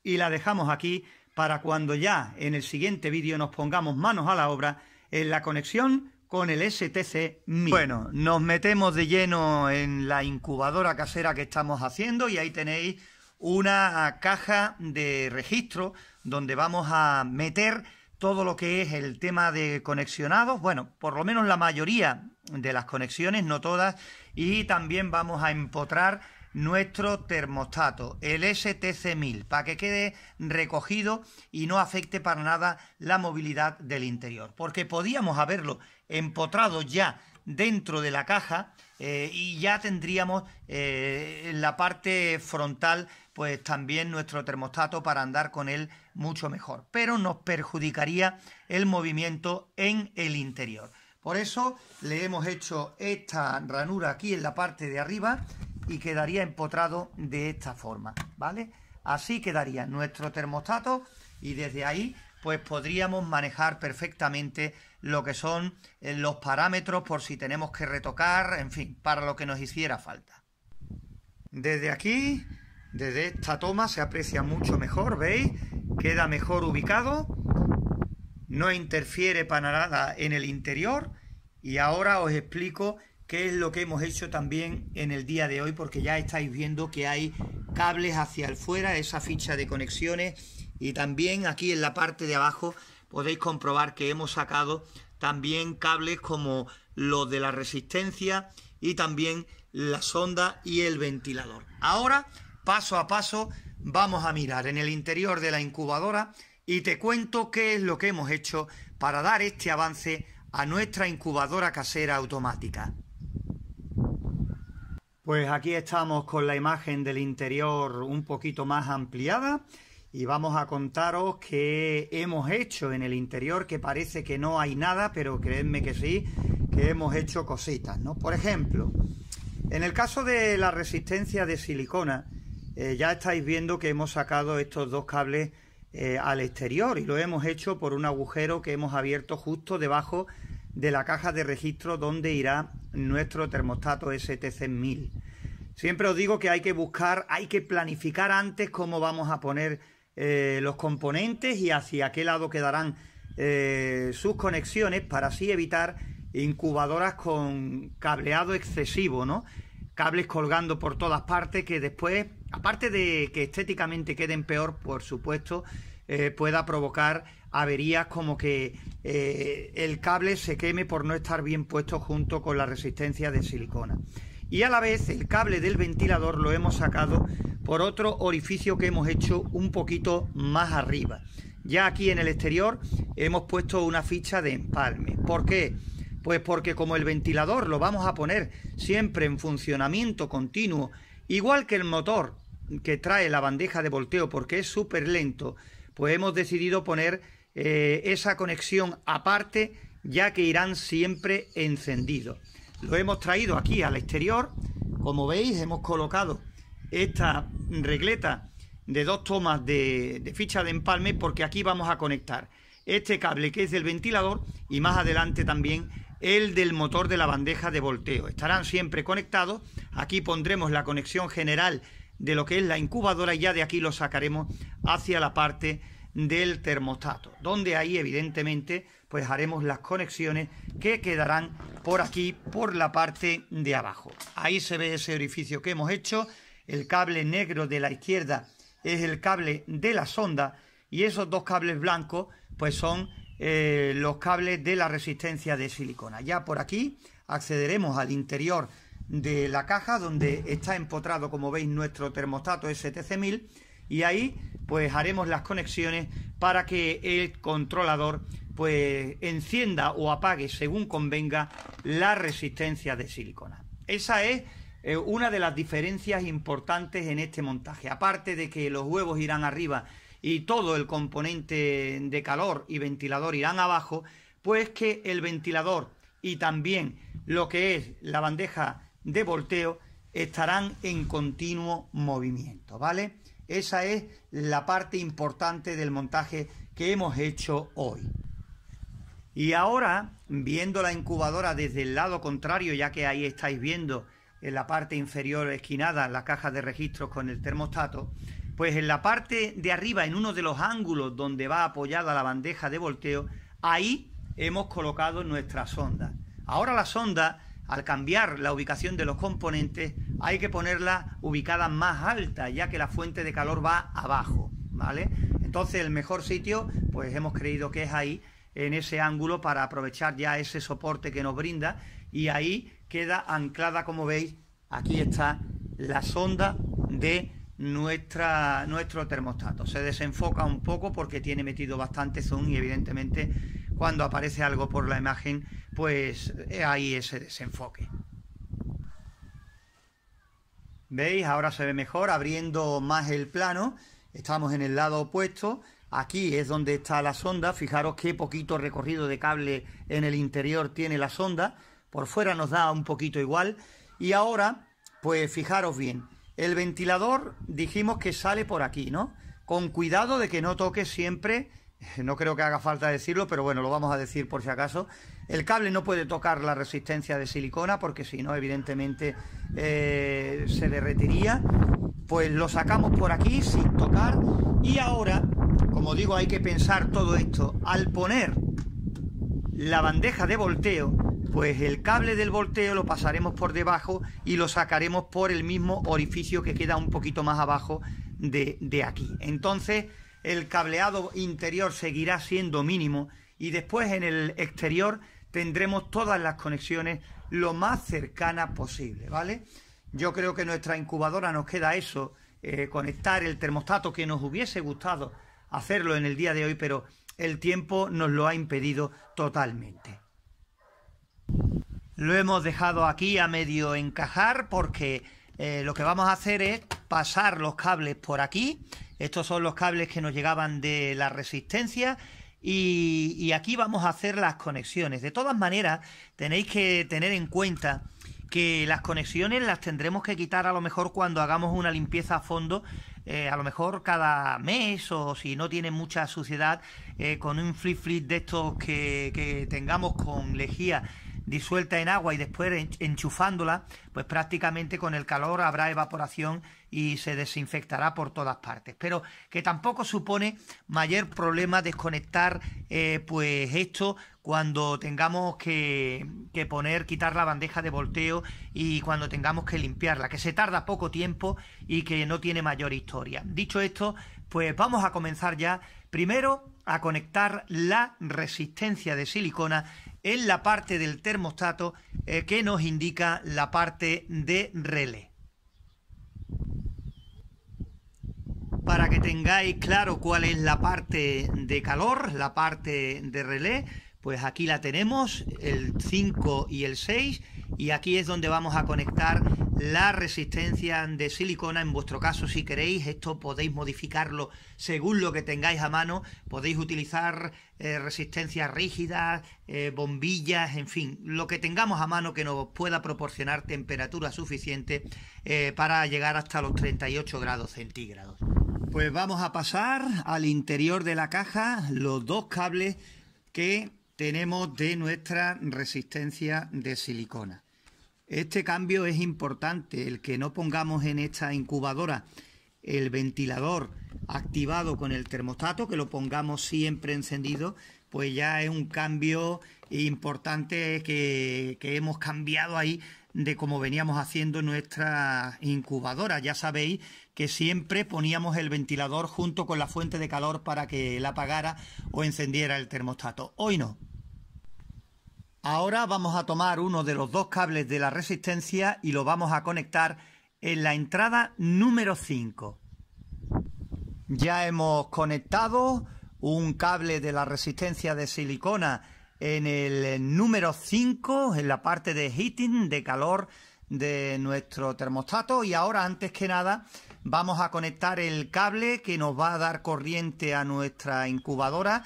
y la dejamos aquí para cuando ya en el siguiente vídeo nos pongamos manos a la obra en la conexión con el STC Bueno, nos metemos de lleno en la incubadora casera que estamos haciendo y ahí tenéis una caja de registro donde vamos a meter todo lo que es el tema de conexionados, bueno, por lo menos la mayoría de las conexiones, no todas, y también vamos a empotrar nuestro termostato, el STC1000, para que quede recogido y no afecte para nada la movilidad del interior. Porque podíamos haberlo empotrado ya dentro de la caja eh, y ya tendríamos eh, en la parte frontal pues también nuestro termostato para andar con él mucho mejor pero nos perjudicaría el movimiento en el interior por eso le hemos hecho esta ranura aquí en la parte de arriba y quedaría empotrado de esta forma, ¿vale? Así quedaría nuestro termostato y desde ahí pues podríamos manejar perfectamente lo que son eh, los parámetros por si tenemos que retocar, en fin, para lo que nos hiciera falta. Desde aquí, desde esta toma se aprecia mucho mejor, ¿veis? Queda mejor ubicado, no interfiere para nada en el interior y ahora os explico qué es lo que hemos hecho también en el día de hoy, porque ya estáis viendo que hay cables hacia el fuera, esa ficha de conexiones, y también aquí en la parte de abajo podéis comprobar que hemos sacado también cables como los de la resistencia y también la sonda y el ventilador. Ahora, paso a paso, vamos a mirar en el interior de la incubadora y te cuento qué es lo que hemos hecho para dar este avance a nuestra incubadora casera automática. Pues aquí estamos con la imagen del interior un poquito más ampliada y vamos a contaros qué hemos hecho en el interior, que parece que no hay nada, pero creedme que sí, que hemos hecho cositas, ¿no? Por ejemplo, en el caso de la resistencia de silicona, eh, ya estáis viendo que hemos sacado estos dos cables eh, al exterior y lo hemos hecho por un agujero que hemos abierto justo debajo de la caja de registro donde irá nuestro termostato STC1000. Siempre os digo que hay que buscar, hay que planificar antes cómo vamos a poner eh, los componentes y hacia qué lado quedarán eh, sus conexiones para así evitar incubadoras con cableado excesivo, ¿no? Cables colgando por todas partes que después, aparte de que estéticamente queden peor, por supuesto, eh, pueda provocar averías como que eh, el cable se queme por no estar bien puesto junto con la resistencia de silicona. Y a la vez el cable del ventilador lo hemos sacado por otro orificio que hemos hecho un poquito más arriba. Ya aquí en el exterior hemos puesto una ficha de empalme. ¿Por qué? Pues porque como el ventilador lo vamos a poner siempre en funcionamiento continuo, igual que el motor que trae la bandeja de volteo porque es súper lento, pues hemos decidido poner eh, esa conexión aparte, ya que irán siempre encendidos. Lo hemos traído aquí al exterior, como veis hemos colocado esta regleta de dos tomas de, de ficha de empalme porque aquí vamos a conectar este cable que es del ventilador y más adelante también el del motor de la bandeja de volteo. Estarán siempre conectados. Aquí pondremos la conexión general de lo que es la incubadora y ya de aquí lo sacaremos hacia la parte del termostato, donde ahí evidentemente pues haremos las conexiones que quedarán por aquí, por la parte de abajo. Ahí se ve ese orificio que hemos hecho, el cable negro de la izquierda es el cable de la sonda y esos dos cables blancos pues son eh, los cables de la resistencia de silicona. Ya por aquí accederemos al interior de la caja donde está empotrado como veis nuestro termostato STC1000 y ahí pues haremos las conexiones para que el controlador pues encienda o apague según convenga la resistencia de silicona. Esa es eh, una de las diferencias importantes en este montaje. Aparte de que los huevos irán arriba y todo el componente de calor y ventilador irán abajo, pues que el ventilador y también lo que es la bandeja de volteo estarán en continuo movimiento, ¿vale? Esa es la parte importante del montaje que hemos hecho hoy. Y ahora, viendo la incubadora desde el lado contrario, ya que ahí estáis viendo en la parte inferior esquinada la caja de registros con el termostato, pues en la parte de arriba, en uno de los ángulos donde va apoyada la bandeja de volteo, ahí hemos colocado nuestra sonda. Ahora la sonda al cambiar la ubicación de los componentes, hay que ponerla ubicada más alta, ya que la fuente de calor va abajo, ¿vale? Entonces el mejor sitio, pues hemos creído que es ahí, en ese ángulo, para aprovechar ya ese soporte que nos brinda, y ahí queda anclada, como veis, aquí está la sonda de nuestra, nuestro termostato. Se desenfoca un poco porque tiene metido bastante zoom y evidentemente cuando aparece algo por la imagen, pues eh, ahí ese desenfoque. ¿Veis? Ahora se ve mejor abriendo más el plano. Estamos en el lado opuesto. Aquí es donde está la sonda. Fijaros qué poquito recorrido de cable en el interior tiene la sonda. Por fuera nos da un poquito igual. Y ahora, pues fijaros bien. El ventilador dijimos que sale por aquí, ¿no? Con cuidado de que no toque siempre no creo que haga falta decirlo, pero bueno, lo vamos a decir por si acaso. El cable no puede tocar la resistencia de silicona porque si no, evidentemente, eh, se derretiría. Pues lo sacamos por aquí sin tocar. Y ahora, como digo, hay que pensar todo esto. Al poner la bandeja de volteo, pues el cable del volteo lo pasaremos por debajo y lo sacaremos por el mismo orificio que queda un poquito más abajo de aquí. Entonces el cableado interior seguirá siendo mínimo y después en el exterior tendremos todas las conexiones lo más cercanas posible, ¿vale? Yo creo que nuestra incubadora nos queda eso, eh, conectar el termostato que nos hubiese gustado hacerlo en el día de hoy, pero el tiempo nos lo ha impedido totalmente. Lo hemos dejado aquí a medio encajar porque eh, lo que vamos a hacer es pasar los cables por aquí estos son los cables que nos llegaban de la resistencia. Y, aquí vamos a hacer las conexiones. De todas maneras, tenéis que tener en cuenta que las conexiones las tendremos que quitar a lo mejor cuando hagamos una limpieza a fondo, eh, a lo mejor cada mes o si no tiene mucha suciedad, eh, con un flip flip de estos que, que tengamos con lejía disuelta en agua y después enchufándola, pues prácticamente con el calor habrá evaporación y se desinfectará por todas partes. Pero que tampoco supone mayor problema desconectar eh, pues esto cuando tengamos que, poner, quitar la bandeja de volteo y cuando tengamos que limpiarla, que se tarda poco tiempo y que no tiene mayor historia. Dicho esto, pues vamos a comenzar ya primero a conectar la resistencia de silicona en la parte del termostato eh, que nos indica la parte de relé. para que tengáis claro cuál es la parte de calor, la parte de relé, pues aquí la tenemos, el 5 y el 6, y aquí es donde vamos a conectar la resistencia de silicona. En vuestro caso, si queréis, esto podéis modificarlo según lo que tengáis a mano. Podéis utilizar eh, resistencias rígidas, eh, bombillas, en fin, lo que tengamos a mano que nos pueda proporcionar temperatura suficiente eh, para llegar hasta los 38 grados centígrados. Pues vamos a pasar al interior de la caja los dos cables que tenemos de nuestra resistencia de silicona. Este cambio es importante, el que no pongamos en esta incubadora el ventilador activado con el termostato, que lo pongamos siempre encendido, pues ya es un cambio importante que, hemos cambiado ahí de cómo veníamos haciendo nuestra incubadora. Ya sabéis que siempre poníamos el ventilador junto con la fuente de calor para que la apagara o encendiera el termostato. Hoy no. Ahora vamos a tomar uno de los dos cables de la resistencia y lo vamos a conectar en la entrada número 5. Ya hemos conectado un cable de la resistencia de silicona en el número 5, en la parte de heating, de calor de nuestro termostato. Y ahora, antes que nada, Vamos a conectar el cable que nos va a dar corriente a nuestra incubadora.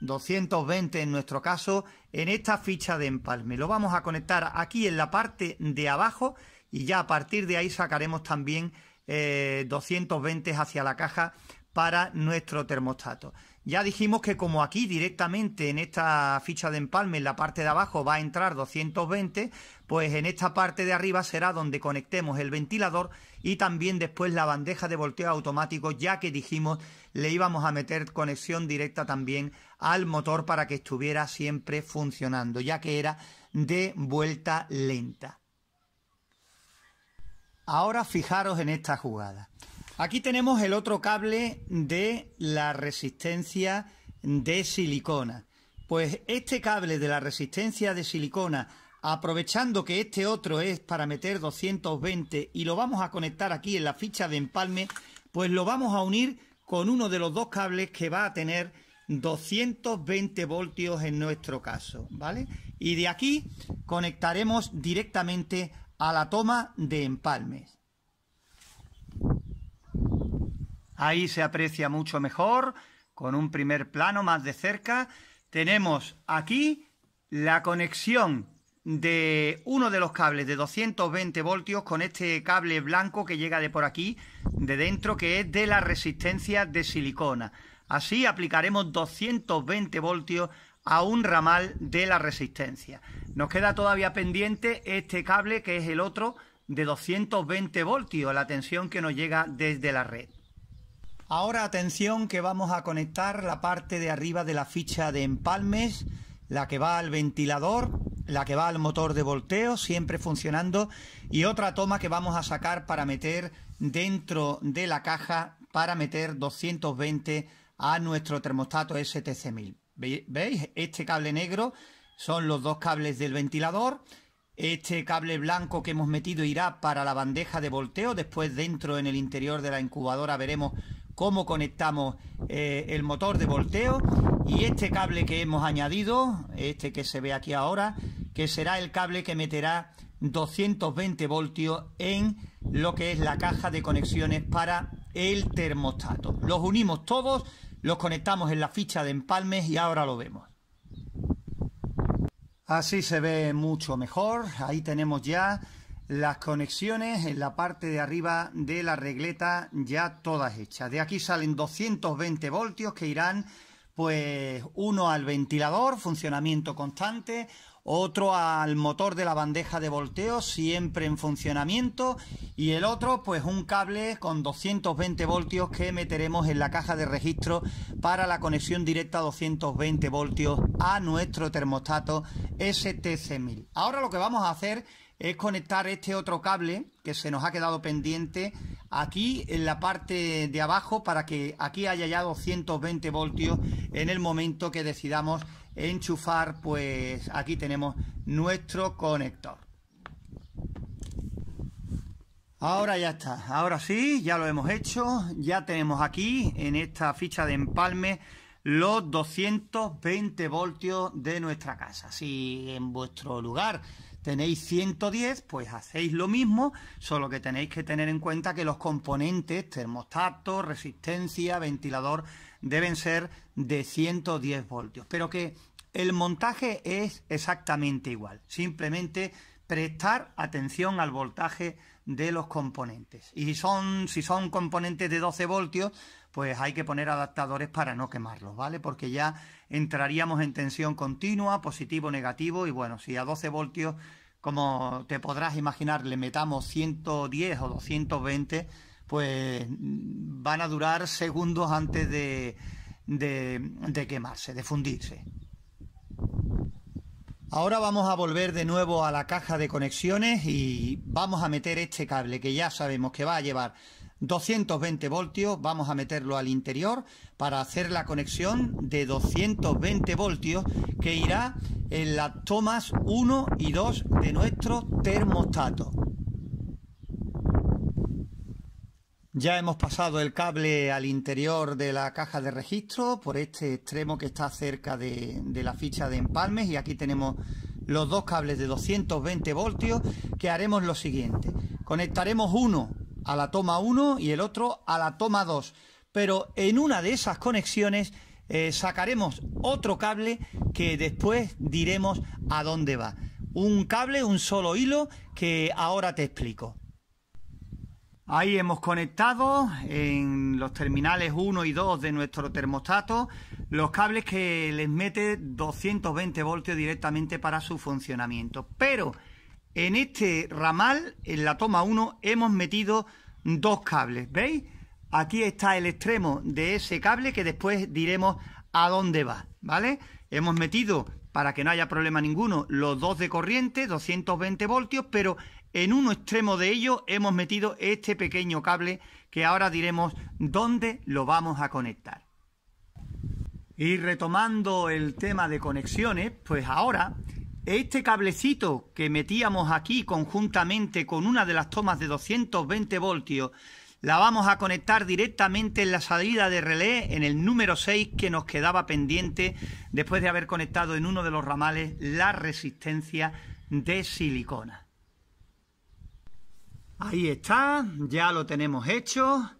220 en nuestro caso, en esta ficha de empalme. Lo vamos a conectar aquí en la parte de abajo y ya a partir de ahí sacaremos también 220 eh, hacia la caja para nuestro termostato. Ya dijimos que como aquí directamente en esta ficha de empalme, en la parte de abajo, va a entrar 220, pues en esta parte de arriba será donde conectemos el ventilador y también después la bandeja de volteo automático, ya que dijimos le íbamos a meter conexión directa también al motor para que estuviera siempre funcionando, ya que era de vuelta lenta. Ahora fijaros en esta jugada. Aquí tenemos el otro cable de la resistencia de silicona. Pues este cable de la resistencia de silicona, aprovechando que este otro es para meter 220 y lo vamos a conectar aquí en la ficha de empalme, pues lo vamos a unir con uno de los dos cables que va a tener 220 voltios en nuestro caso, ¿vale? Y de aquí conectaremos directamente a la toma de empalmes. Ahí se aprecia mucho mejor, con un primer plano más de cerca. Tenemos aquí la conexión de uno de los cables de 220 voltios con este cable blanco que llega de por aquí, de dentro, que es de la resistencia de silicona. Así aplicaremos 220 voltios a un ramal de la resistencia. Nos queda todavía pendiente este cable que es el otro de 220 voltios, la tensión que nos llega desde la red. Ahora atención que vamos a conectar la parte de arriba de la ficha de empalmes, la que va al ventilador, la que va al motor de volteo, siempre funcionando, y otra toma que vamos a sacar para meter dentro de la caja para meter 220 a nuestro termostato STC1000. ¿Veis? Este cable negro son los dos cables del ventilador. Este cable blanco que hemos metido irá para la bandeja de volteo. Después dentro en el interior de la incubadora veremos cómo conectamos eh, el motor de volteo y este cable que hemos añadido, este que se ve aquí ahora, que será el cable que meterá 220 voltios en lo que es la caja de conexiones para el termostato. Los unimos todos, los conectamos en la ficha de empalmes y ahora lo vemos. Así se ve mucho mejor. Ahí tenemos ya las conexiones en la parte de arriba de la regleta ya todas hechas. De aquí salen 220 voltios que irán pues uno al ventilador, funcionamiento constante, otro al motor de la bandeja de volteo, siempre en funcionamiento, y el otro pues un cable con 220 voltios que meteremos en la caja de registro para la conexión directa 220 voltios a nuestro termostato STC1000. Ahora lo que vamos a hacer es conectar este otro cable que se nos ha quedado pendiente aquí en la parte de abajo para que aquí haya ya 220 voltios en el momento que decidamos enchufar pues aquí tenemos nuestro conector ahora ya está ahora sí ya lo hemos hecho ya tenemos aquí en esta ficha de empalme los 220 voltios de nuestra casa si en vuestro lugar tenéis 110, pues hacéis lo mismo, solo que tenéis que tener en cuenta que los componentes, termostato, resistencia, ventilador, deben ser de 110 voltios. Pero que el montaje es exactamente igual, simplemente prestar atención al voltaje de los componentes. Y si son, si son componentes de 12 voltios, pues hay que poner adaptadores para no quemarlos, ¿vale? Porque ya entraríamos en tensión continua, positivo, negativo, y bueno, si a 12 voltios, como te podrás imaginar, le metamos 110 o 220, pues mm, van a durar segundos antes de, quemarse, de fundirse. Ahora vamos a volver de nuevo a la caja de conexiones y vamos a meter este cable que ya sabemos que va a llevar 220 voltios, vamos a meterlo al interior para hacer la conexión de 220 voltios que irá en las tomas 1 y 2 de nuestro termostato. Ya hemos pasado el cable al interior de la caja de registro por este extremo que está cerca de, la ficha de empalmes y aquí tenemos los dos cables de 220 voltios que haremos lo siguiente. Conectaremos uno a la toma 1 y el otro a la toma 2. Pero en una de esas conexiones eh, sacaremos otro cable que después diremos a dónde va. Un cable, un solo hilo que ahora te explico. Ahí hemos conectado en los terminales 1 y 2 de nuestro termostato los cables que les mete 220 voltios directamente para su funcionamiento. Pero en este ramal, en la toma 1, hemos metido dos cables, ¿veis? Aquí está el extremo de ese cable que después diremos a dónde va, ¿vale? Hemos metido, para que no haya problema ninguno, los dos de corriente, 220 voltios, pero en un extremo de ello hemos metido este pequeño cable que ahora diremos dónde lo vamos a conectar. Y retomando el tema de conexiones, pues ahora este cablecito que metíamos aquí conjuntamente con una de las tomas de 220 voltios, la vamos a conectar directamente en la salida de relé en el número 6 que nos quedaba pendiente después de haber conectado en uno de los ramales la resistencia de silicona. Ahí está, ya lo tenemos hecho.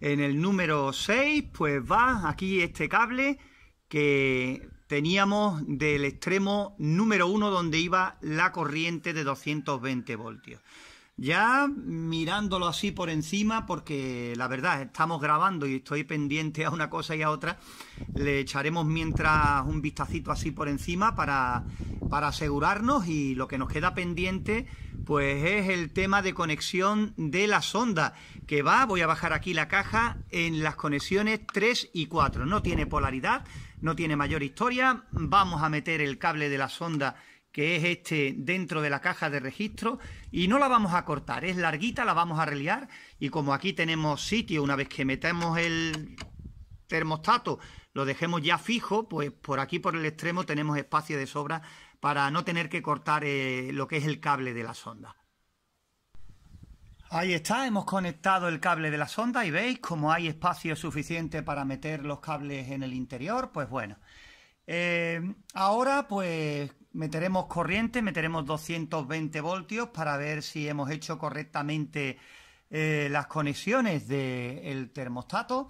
En el número 6 pues va aquí este cable que teníamos del extremo número uno donde iba la corriente de 220 voltios. Ya mirándolo así por encima, porque la verdad estamos grabando y estoy pendiente a una cosa y a otra, le echaremos mientras un vistacito así por encima para, para asegurarnos y lo que nos queda pendiente pues es el tema de conexión de la sonda, que va, voy a bajar aquí la caja, en las conexiones 3 y 4. No tiene polaridad, no tiene mayor historia. Vamos a meter el cable de la sonda que es este dentro de la caja de registro y no la vamos a cortar, es larguita, la vamos a reliar y como aquí tenemos sitio, una vez que metemos el termostato, lo dejemos ya fijo, pues por aquí por el extremo tenemos espacio de sobra para no tener que cortar eh, lo que es el cable de la sonda. Ahí está, hemos conectado el cable de la sonda y veis como hay espacio suficiente para meter los cables en el interior, pues bueno. Eh, ahora pues meteremos corriente, meteremos 220 voltios para ver si hemos hecho correctamente eh, las conexiones del el termostato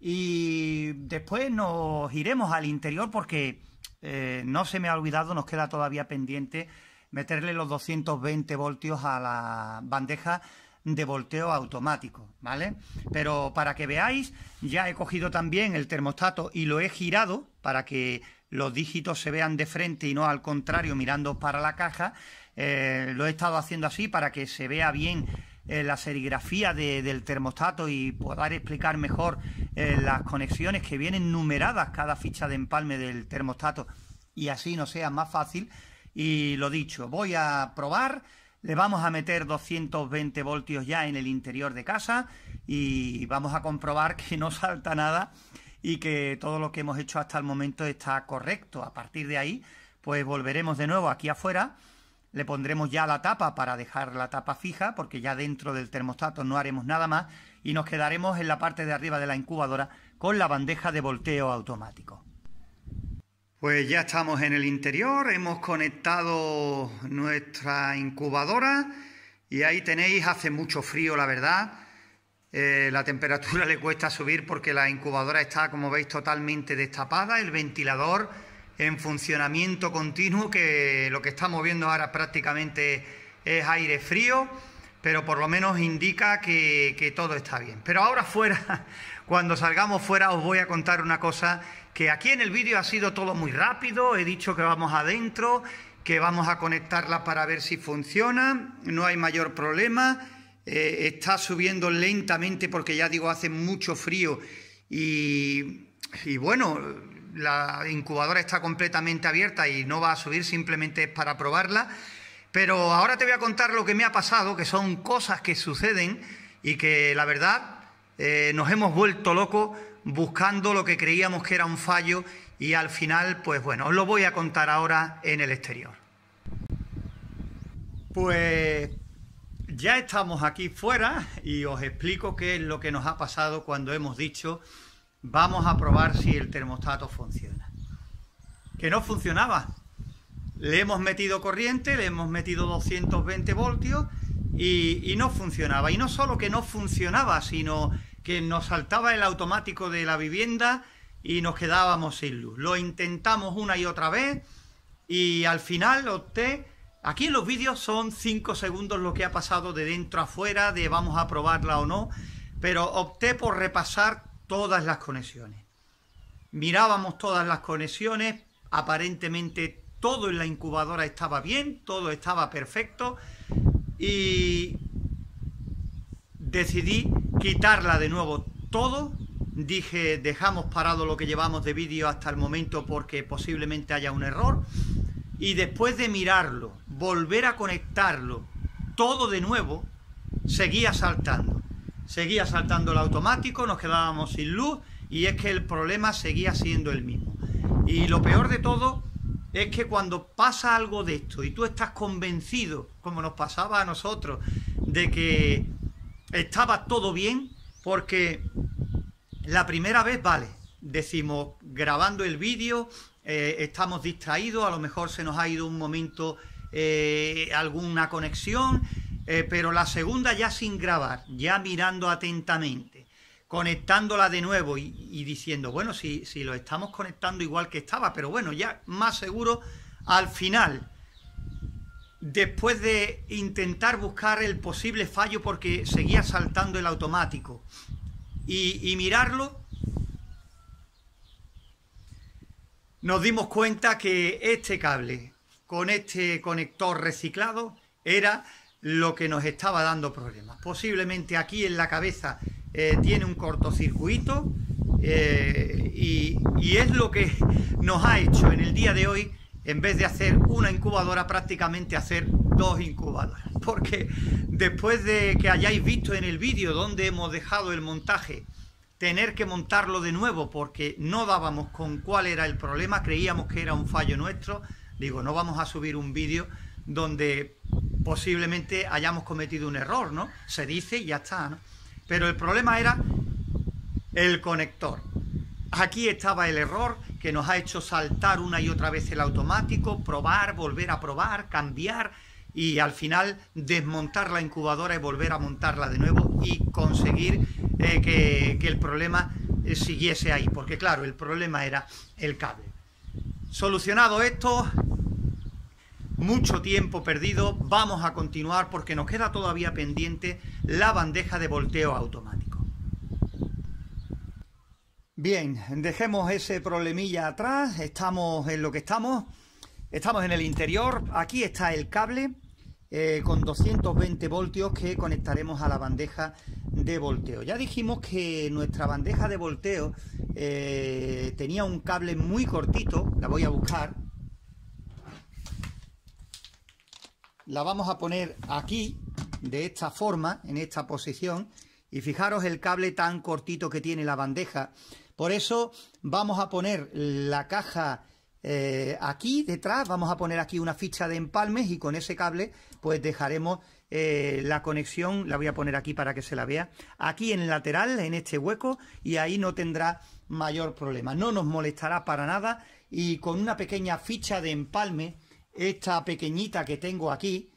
y después nos iremos al interior porque eh, no se me ha olvidado, nos queda todavía pendiente meterle los 220 voltios a la bandeja de volteo automático, ¿vale? Pero para que veáis, ya he cogido también el termostato y lo he girado para que los dígitos se vean de frente y no al contrario mirando para la caja. Eh, lo he estado haciendo así para que se vea bien eh, la serigrafía del termostato y poder explicar mejor eh, las conexiones que vienen numeradas cada ficha de empalme del termostato y así no sea más fácil. Y lo dicho, voy a probar, le vamos a meter 220 voltios ya en el interior de casa y vamos a comprobar que no salta nada y que todo lo que hemos hecho hasta el momento está correcto. A partir de ahí, pues volveremos de nuevo aquí afuera le pondremos ya la tapa para dejar la tapa fija porque ya dentro del termostato no haremos nada más y nos quedaremos en la parte de arriba de la incubadora con la bandeja de volteo automático. Pues ya estamos en el interior, hemos conectado nuestra incubadora y ahí tenéis, hace mucho frío la verdad, eh, la temperatura le cuesta subir porque la incubadora está como veis totalmente destapada, el ventilador en funcionamiento continuo, que lo que estamos viendo ahora prácticamente es aire frío, pero por lo menos indica que, todo está bien. Pero ahora fuera, cuando salgamos fuera, os voy a contar una cosa que aquí en el vídeo ha sido todo muy rápido, he dicho que vamos adentro, que vamos a conectarla para ver si funciona, no hay mayor problema, eh, está subiendo lentamente porque ya digo hace mucho frío y bueno, la incubadora está completamente abierta y no va a subir, simplemente es para probarla. Pero ahora te voy a contar lo que me ha pasado, que son cosas que suceden y que la verdad eh, nos hemos vuelto locos buscando lo que creíamos que era un fallo y al final, pues bueno, os lo voy a contar ahora en el exterior. Pues ya estamos aquí fuera y os explico qué es lo que nos ha pasado cuando hemos dicho vamos a probar si el termostato funciona. Que no funcionaba. Le hemos metido corriente, le hemos metido 220 voltios y, no funcionaba. Y no solo que no funcionaba, sino que nos saltaba el automático de la vivienda y nos quedábamos sin luz. Lo intentamos una y otra vez y al final opté... Aquí en los vídeos son 5 segundos lo que ha pasado de dentro a fuera, de vamos a probarla o no, pero opté por repasar todas las conexiones. Mirábamos todas las conexiones, aparentemente todo en la incubadora estaba bien, todo estaba perfecto y decidí quitarla de nuevo todo. Dije, dejamos parado lo que llevamos de vídeo hasta el momento porque posiblemente haya un error. Y después de mirarlo, volver a conectarlo todo de nuevo, seguía saltando seguía saltando el automático, nos quedábamos sin luz y es que el problema seguía siendo el mismo. Y lo peor de todo es que cuando pasa algo de esto y tú estás convencido, como nos pasaba a nosotros, de que estaba todo bien, porque la primera vez vale, decimos grabando el vídeo, eh, estamos distraídos, a lo mejor se nos ha ido un momento eh, alguna conexión eh, pero la segunda ya sin grabar, ya mirando atentamente, conectándola de nuevo y, diciendo, bueno, si, lo estamos conectando igual que estaba, pero bueno, ya más seguro al final, después de intentar buscar el posible fallo porque seguía saltando el automático y, y mirarlo, nos dimos cuenta que este cable con este conector reciclado era lo que nos estaba dando problemas. Posiblemente aquí en la cabeza eh, tiene un cortocircuito eh, y, y, es lo que nos ha hecho en el día de hoy, en vez de hacer una incubadora, prácticamente hacer dos incubadoras. Porque después de que hayáis visto en el vídeo donde hemos dejado el montaje, tener que montarlo de nuevo porque no dábamos con cuál era el problema, creíamos que era un fallo nuestro, digo, no vamos a subir un vídeo donde posiblemente hayamos cometido un error, ¿no? Se dice y ya está, ¿no? Pero el problema era el conector. Aquí estaba el error que nos ha hecho saltar una y otra vez el automático, probar, volver a probar, cambiar y al final desmontar la incubadora y volver a montarla de nuevo y conseguir eh, que, el problema eh, siguiese ahí. Porque claro, el problema era el cable. Solucionado esto, mucho tiempo perdido, vamos a continuar porque nos queda todavía pendiente la bandeja de volteo automático. Bien, dejemos ese problemilla atrás, estamos en lo que estamos, estamos en el interior, aquí está el cable eh, con 220 voltios que conectaremos a la bandeja de volteo. Ya dijimos que nuestra bandeja de volteo eh, tenía un cable muy cortito, la voy a buscar, la vamos a poner aquí, de esta forma, en esta posición. Y fijaros el cable tan cortito que tiene la bandeja. Por eso vamos a poner la caja eh, aquí detrás, vamos a poner aquí una ficha de empalmes y con ese cable pues dejaremos eh, la conexión, la voy a poner aquí para que se la vea, aquí en el lateral, en este hueco y ahí no tendrá mayor problema, no nos molestará para nada y con una pequeña ficha de empalme esta pequeñita que tengo aquí,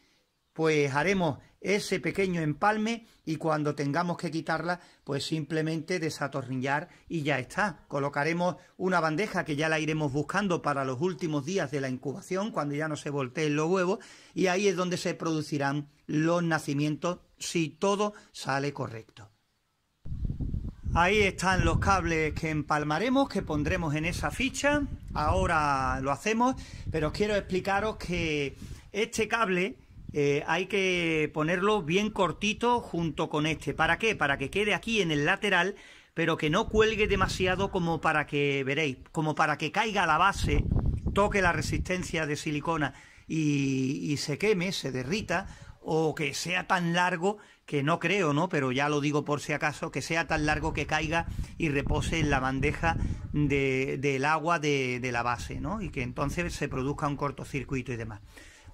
pues haremos ese pequeño empalme y cuando tengamos que quitarla, pues simplemente desatornillar y ya está. Colocaremos una bandeja que ya la iremos buscando para los últimos días de la incubación, cuando ya no se volteen los huevos, y ahí es donde se producirán los nacimientos si todo sale correcto. Ahí están los cables que empalmaremos, que pondremos en esa ficha. Ahora lo hacemos, pero quiero explicaros que este cable eh, hay que ponerlo bien cortito junto con este. ¿Para qué? Para que quede aquí en el lateral, pero que no cuelgue demasiado como para que, veréis, como para que caiga la base, toque la resistencia de silicona y, y se queme, se derrita, o que sea tan largo que no creo, ¿no? Pero ya lo digo por si acaso, que sea tan largo que caiga y repose en la bandeja de, del agua de, de, la base, ¿no? Y que entonces se produzca un cortocircuito y demás.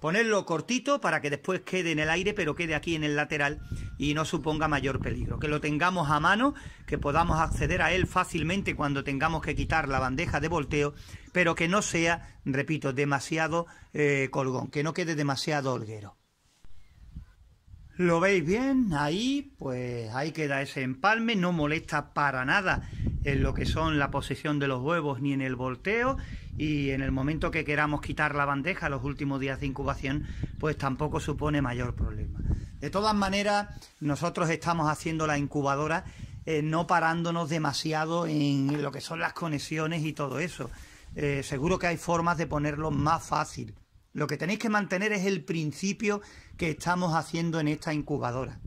Ponerlo cortito para que después quede en el aire, pero quede aquí en el lateral y no suponga mayor peligro. Que lo tengamos a mano, que podamos acceder a él fácilmente cuando tengamos que quitar la bandeja de volteo, pero que no sea, repito, demasiado eh, colgón, que no quede demasiado holguero. ¿Lo veis bien? Ahí, pues ahí queda ese empalme, no molesta para nada en lo que son la posición de los huevos ni en el volteo y en el momento que queramos quitar la bandeja los últimos días de incubación, pues tampoco supone mayor problema. De todas maneras, nosotros estamos haciendo la incubadora eh, no parándonos demasiado en lo que son las conexiones y todo eso. Eh, seguro que hay formas de ponerlo más fácil. Lo que tenéis que mantener es el principio que estamos haciendo en esta incubadora.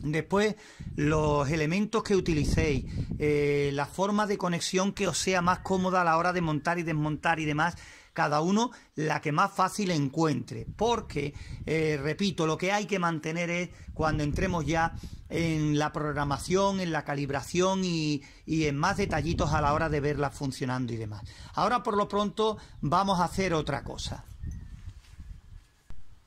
Después, los elementos que utilicéis, eh, la forma de conexión que os sea más cómoda a la hora de montar y desmontar y demás, cada uno la que más fácil encuentre. Porque, eh, repito, lo que hay que mantener es cuando entremos ya en la programación, en la calibración y, y, en más detallitos a la hora de verla funcionando y demás. Ahora por lo pronto vamos a hacer otra cosa.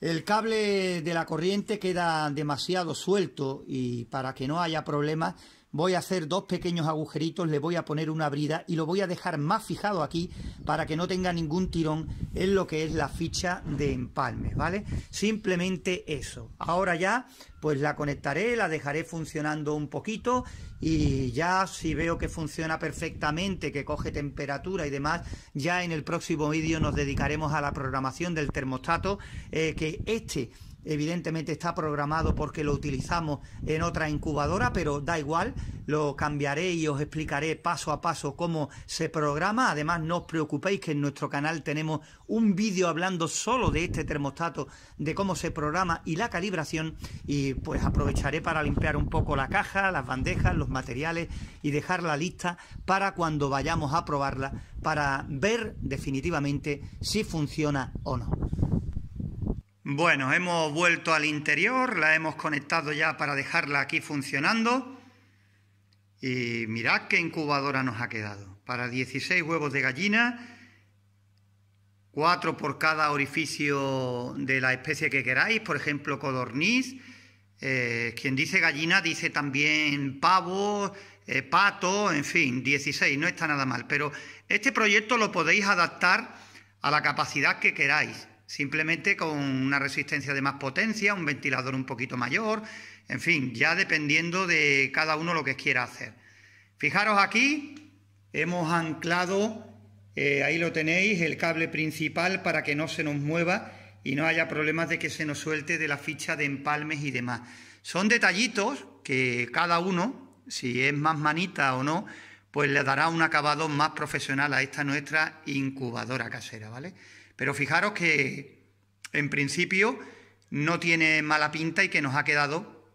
El cable de la corriente queda demasiado suelto y para que no haya problemas voy a hacer dos pequeños agujeritos, le voy a poner una brida y lo voy a dejar más fijado aquí para que no tenga ningún tirón en lo que es la ficha de empalme ¿vale? Simplemente eso. Ahora ya, pues la conectaré, la dejaré funcionando un poquito y ya si veo que funciona perfectamente, que coge temperatura y demás, ya en el próximo vídeo nos dedicaremos a la programación del termostato, eh, que este evidentemente está programado porque lo utilizamos en otra incubadora, pero da igual, lo cambiaré y os explicaré paso a paso cómo se programa. Además, no os preocupéis que en nuestro canal tenemos un vídeo hablando solo de este termostato, de cómo se programa y la calibración. Y pues aprovecharé para limpiar un poco la caja, las bandejas, los materiales y dejarla lista para cuando vayamos a probarla, para ver definitivamente si funciona o no. Bueno, hemos vuelto al interior, la hemos conectado ya para dejarla aquí funcionando. Y mirad qué incubadora nos ha quedado. Para 16 huevos de gallina, 4 por cada orificio de la especie que queráis, por ejemplo codorniz. Eh, quien dice gallina dice también pavo, eh, pato, en fin, 16, no está nada mal. Pero este proyecto lo podéis adaptar a la capacidad que queráis. Simplemente con una resistencia de más potencia, un ventilador un poquito mayor, en fin, ya dependiendo de cada uno lo que quiera hacer. Fijaros aquí, hemos anclado, eh, ahí lo tenéis, el cable principal para que no se nos mueva y no haya problemas de que se nos suelte de la ficha de empalmes y demás. Son detallitos que cada uno, si es más manita o no, pues le dará un acabado más profesional a esta nuestra incubadora casera, ¿vale? Pero fijaros que en principio no tiene mala pinta y que nos ha quedado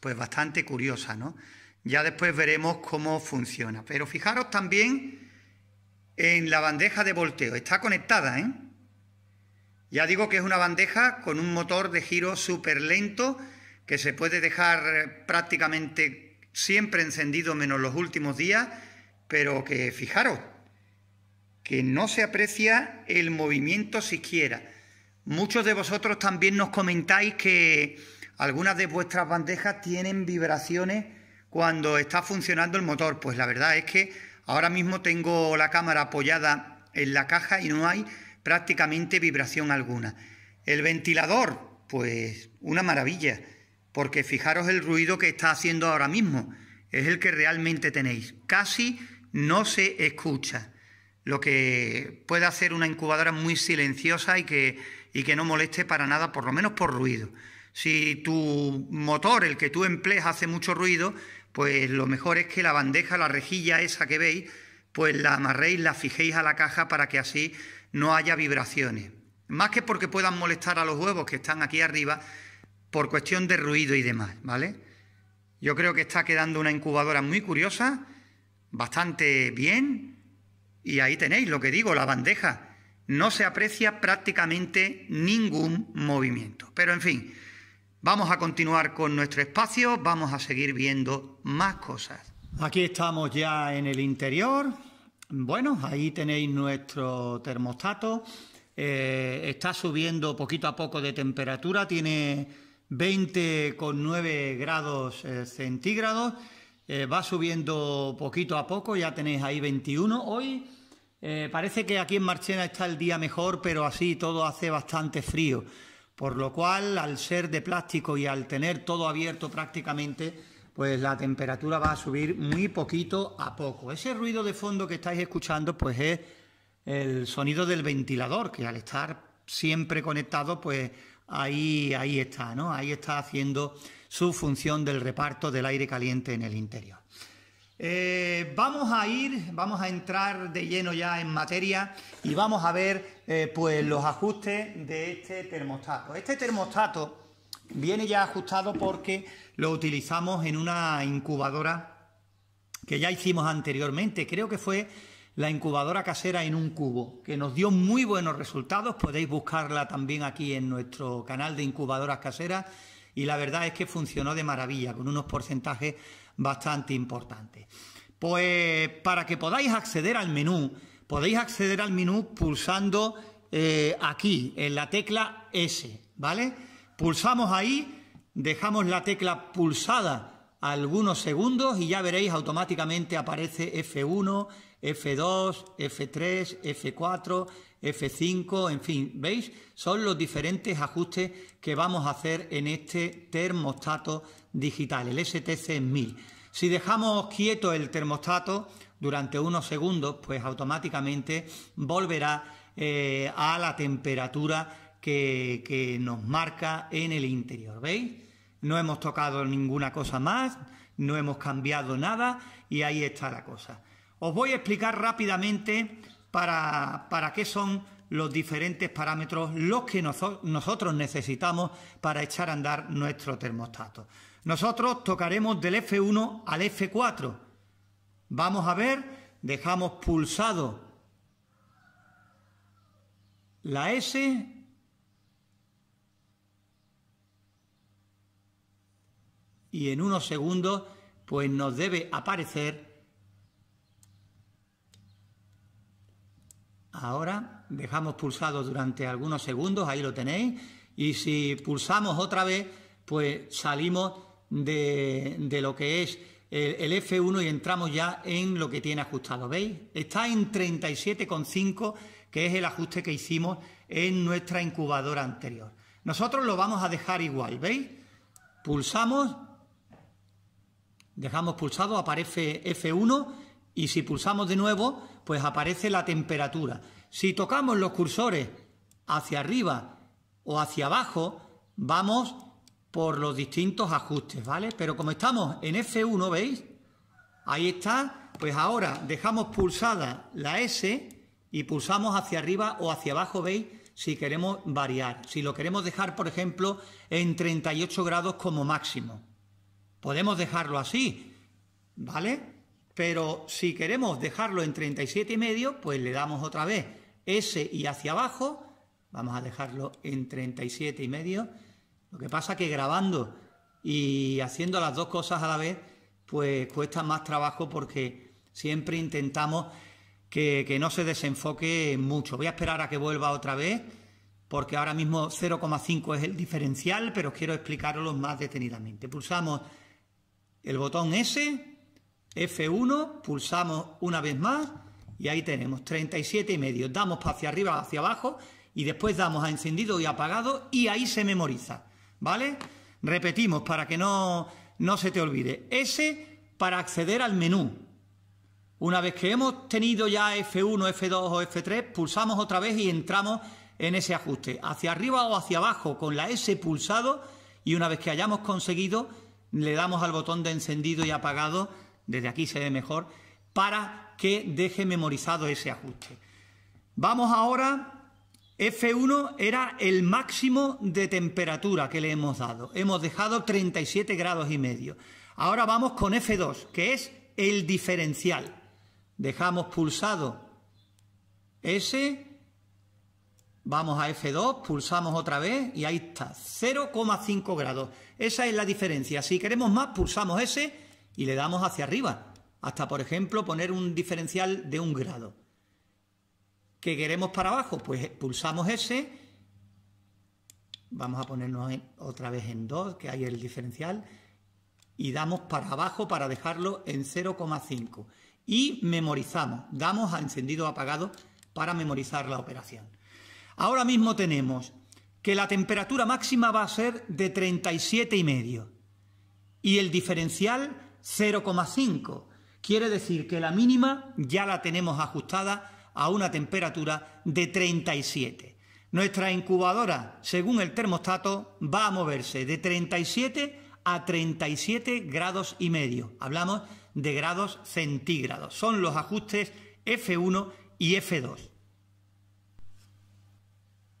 pues bastante curiosa, ¿no? Ya después veremos cómo funciona. Pero fijaros también en la bandeja de volteo. Está conectada, ¿eh? Ya digo que es una bandeja con un motor de giro súper lento que se puede dejar prácticamente siempre encendido menos los últimos días, pero que fijaros, que no se aprecia el movimiento siquiera. Muchos de vosotros también nos comentáis que algunas de vuestras bandejas tienen vibraciones cuando está funcionando el motor. Pues la verdad es que ahora mismo tengo la cámara apoyada en la caja y no hay prácticamente vibración alguna. El ventilador, pues una maravilla, porque fijaros el ruido que está haciendo ahora mismo. Es el que realmente tenéis. Casi no se escucha lo que puede hacer una incubadora muy silenciosa y que, que no moleste para nada, por lo menos por ruido. Si tu motor, el que tú empleas, hace mucho ruido, pues lo mejor es que la bandeja, la rejilla esa que veis, pues la amarréis, la fijéis a la caja para que así no haya vibraciones. Más que porque puedan molestar a los huevos que están aquí arriba, por cuestión de ruido y demás, ¿vale? Yo creo que está quedando una incubadora muy curiosa, bastante bien, y ahí tenéis lo que digo, la bandeja. No se aprecia prácticamente ningún movimiento. Pero en fin, vamos a continuar con nuestro espacio, vamos a seguir viendo más cosas. Aquí estamos ya en el interior. Bueno, ahí tenéis nuestro termostato. Eh, está subiendo poquito a poco de temperatura, tiene 20,9 grados eh, centígrados eh, va subiendo poquito a poco, ya tenéis ahí 21 hoy. Eh, parece que aquí en Marchena está el día mejor, pero así todo hace bastante frío, por lo cual al ser de plástico y al tener todo abierto prácticamente, pues la temperatura va a subir muy poquito a poco. Ese ruido de fondo que estáis escuchando, pues es el sonido del ventilador, que al estar siempre conectado, pues ahí, ahí está, ¿no? Ahí está haciendo su función del reparto del aire caliente en el interior. Eh, vamos a ir, vamos a entrar de lleno ya en materia y vamos a ver eh, pues los ajustes de este termostato. Este termostato viene ya ajustado porque lo utilizamos en una incubadora que ya hicimos anteriormente. Creo que fue la incubadora casera en un cubo, que nos dio muy buenos resultados. Podéis buscarla también aquí en nuestro canal de incubadoras caseras y la verdad es que funcionó de maravilla, con unos porcentajes bastante importantes. Pues para que podáis acceder al menú, podéis acceder al menú pulsando eh, aquí, en la tecla S, ¿vale? Pulsamos ahí, dejamos la tecla pulsada algunos segundos y ya veréis automáticamente aparece F1, F2, F3, F4, F5, en fin, ¿veis? Son los diferentes ajustes que vamos a hacer en este termostato digital, el STC1000. Si dejamos quieto el termostato durante unos segundos, pues automáticamente volverá eh, a la temperatura que nos marca en el interior, ¿veis? No hemos tocado ninguna cosa más, no hemos cambiado nada y ahí está la cosa. Os voy a explicar rápidamente para, para qué son los diferentes parámetros los que nosotros necesitamos para echar a andar nuestro termostato. Nosotros tocaremos del F1 al F4. Vamos a ver, dejamos pulsado la S. Y en unos segundos, pues nos debe aparecer Ahora dejamos pulsado durante algunos segundos, ahí lo tenéis. Y si pulsamos otra vez, pues salimos de, lo que es el, el, F1 y entramos ya en lo que tiene ajustado. ¿Veis? Está en 37,5, que es el ajuste que hicimos en nuestra incubadora anterior. Nosotros lo vamos a dejar igual, ¿veis? Pulsamos, dejamos pulsado, aparece F1 y si pulsamos de nuevo, pues aparece la temperatura. Si tocamos los cursores hacia arriba o hacia abajo, vamos por los distintos ajustes, ¿vale? Pero como estamos en F1, ¿veis? Ahí está, pues ahora dejamos pulsada la S y pulsamos hacia arriba o hacia abajo, ¿veis? Si queremos variar, si lo queremos dejar, por ejemplo, en 38 grados como máximo. Podemos dejarlo así, ¿vale? pero si queremos dejarlo en 37,5... pues le damos otra vez S y hacia abajo, vamos a dejarlo en 37 y medio. Lo que pasa que grabando y haciendo las dos cosas a la vez, pues cuesta más trabajo porque siempre intentamos que, que no se desenfoque mucho. Voy a esperar a que vuelva otra vez porque ahora mismo 0,5 es el diferencial, pero quiero explicarlo más detenidamente. Pulsamos el botón S F1, pulsamos una vez más y ahí tenemos 37 y medio. Damos hacia arriba, hacia abajo y después damos a encendido y apagado y ahí se memoriza, ¿vale? Repetimos para que no, no se te olvide. S para acceder al menú. Una vez que hemos tenido ya F1, F2 o F3, pulsamos otra vez y entramos en ese ajuste, hacia arriba o hacia abajo con la S pulsado y una vez que hayamos conseguido le damos al botón de encendido y apagado desde aquí se ve mejor, para que deje memorizado ese ajuste. Vamos ahora, F1 era el máximo de temperatura que le hemos dado, hemos dejado 37 grados y medio. Ahora vamos con F2, que es el diferencial. Dejamos pulsado S, vamos a F2, pulsamos otra vez y ahí está, 0,5 grados. Esa es la diferencia. Si queremos más, pulsamos S y le damos hacia arriba, hasta por ejemplo poner un diferencial de un grado. ¿Qué queremos para abajo? Pues pulsamos ese, vamos a ponernos otra vez en dos que hay el diferencial, y damos para abajo para dejarlo en 0,5. Y memorizamos, damos a encendido apagado para memorizar la operación. Ahora mismo tenemos que la temperatura máxima va a ser de 37,5 y el diferencial 0,5. Quiere decir que la mínima ya la tenemos ajustada a una temperatura de 37. Nuestra incubadora, según el termostato, va a moverse de 37 a 37 grados y medio. Hablamos de grados centígrados. Son los ajustes F1 y F2.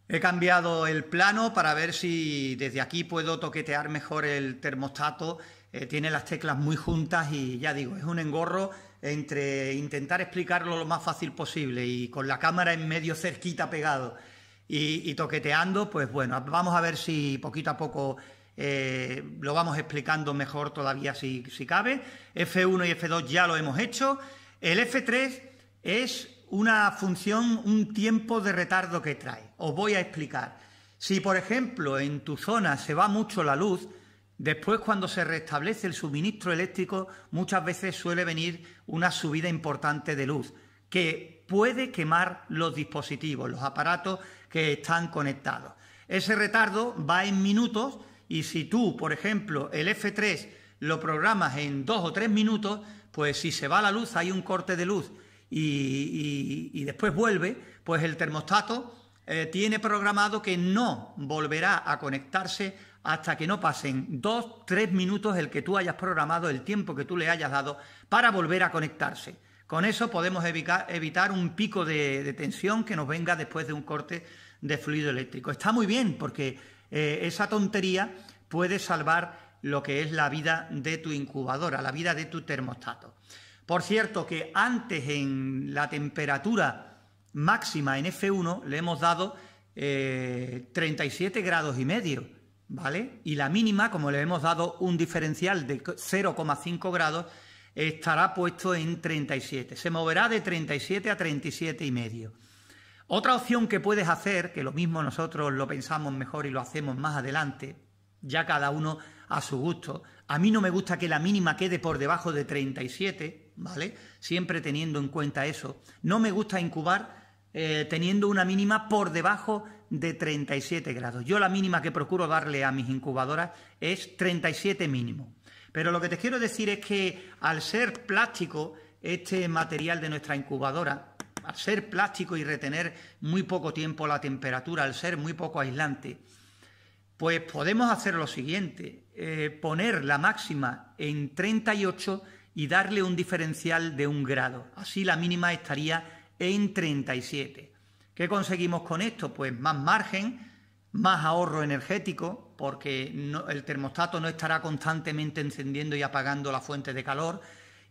He cambiado el plano para ver si desde aquí puedo toquetear mejor el termostato eh, tiene las teclas muy juntas y ya digo, es un engorro entre intentar explicarlo lo más fácil posible y con la cámara en medio cerquita pegado y, toqueteando, pues bueno, vamos a ver si poquito a poco eh, lo vamos explicando mejor todavía si, si cabe. F1 y F2 ya lo hemos hecho. El F3 es una función, un tiempo de retardo que trae. Os voy a explicar. Si, por ejemplo, en tu zona se va mucho la luz, Después, cuando se restablece el suministro eléctrico, muchas veces suele venir una subida importante de luz, que puede quemar los dispositivos, los aparatos que están conectados. Ese retardo va en minutos y si tú, por ejemplo, el F3 lo programas en dos o tres minutos, pues si se va la luz, hay un corte de luz y, después vuelve, pues el termostato eh, tiene programado que no volverá a conectarse hasta que no pasen dos, tres minutos el que tú hayas programado, el tiempo que tú le hayas dado para volver a conectarse. Con eso podemos evitar un pico de, tensión que nos venga después de un corte de fluido eléctrico. Está muy bien porque eh, esa tontería puede salvar lo que es la vida de tu incubadora, la vida de tu termostato. Por cierto, que antes en la temperatura máxima en F1 le hemos dado 37 eh, grados y medio ¿vale? Y la mínima, como le hemos dado un diferencial de 0,5 grados, estará puesto en 37. Se moverá de 37 a 37 y medio. Otra opción que puedes hacer, que lo mismo nosotros lo pensamos mejor y lo hacemos más adelante, ya cada uno a su gusto. A mí no me gusta que la mínima quede por debajo de 37, ¿vale? Siempre teniendo en cuenta eso. No me gusta incubar eh, teniendo una mínima por debajo de 37 grados. Yo la mínima que procuro darle a mis incubadoras es 37 mínimo. Pero lo que te quiero decir es que al ser plástico, este material de nuestra incubadora, al ser plástico y retener muy poco tiempo la temperatura, al ser muy poco aislante, pues podemos hacer lo siguiente, eh, poner la máxima en 38 y darle un diferencial de un grado. Así la mínima estaría en 37. ¿Qué conseguimos con esto? Pues más margen, más ahorro energético, porque el termostato no estará constantemente encendiendo y apagando la fuente de calor.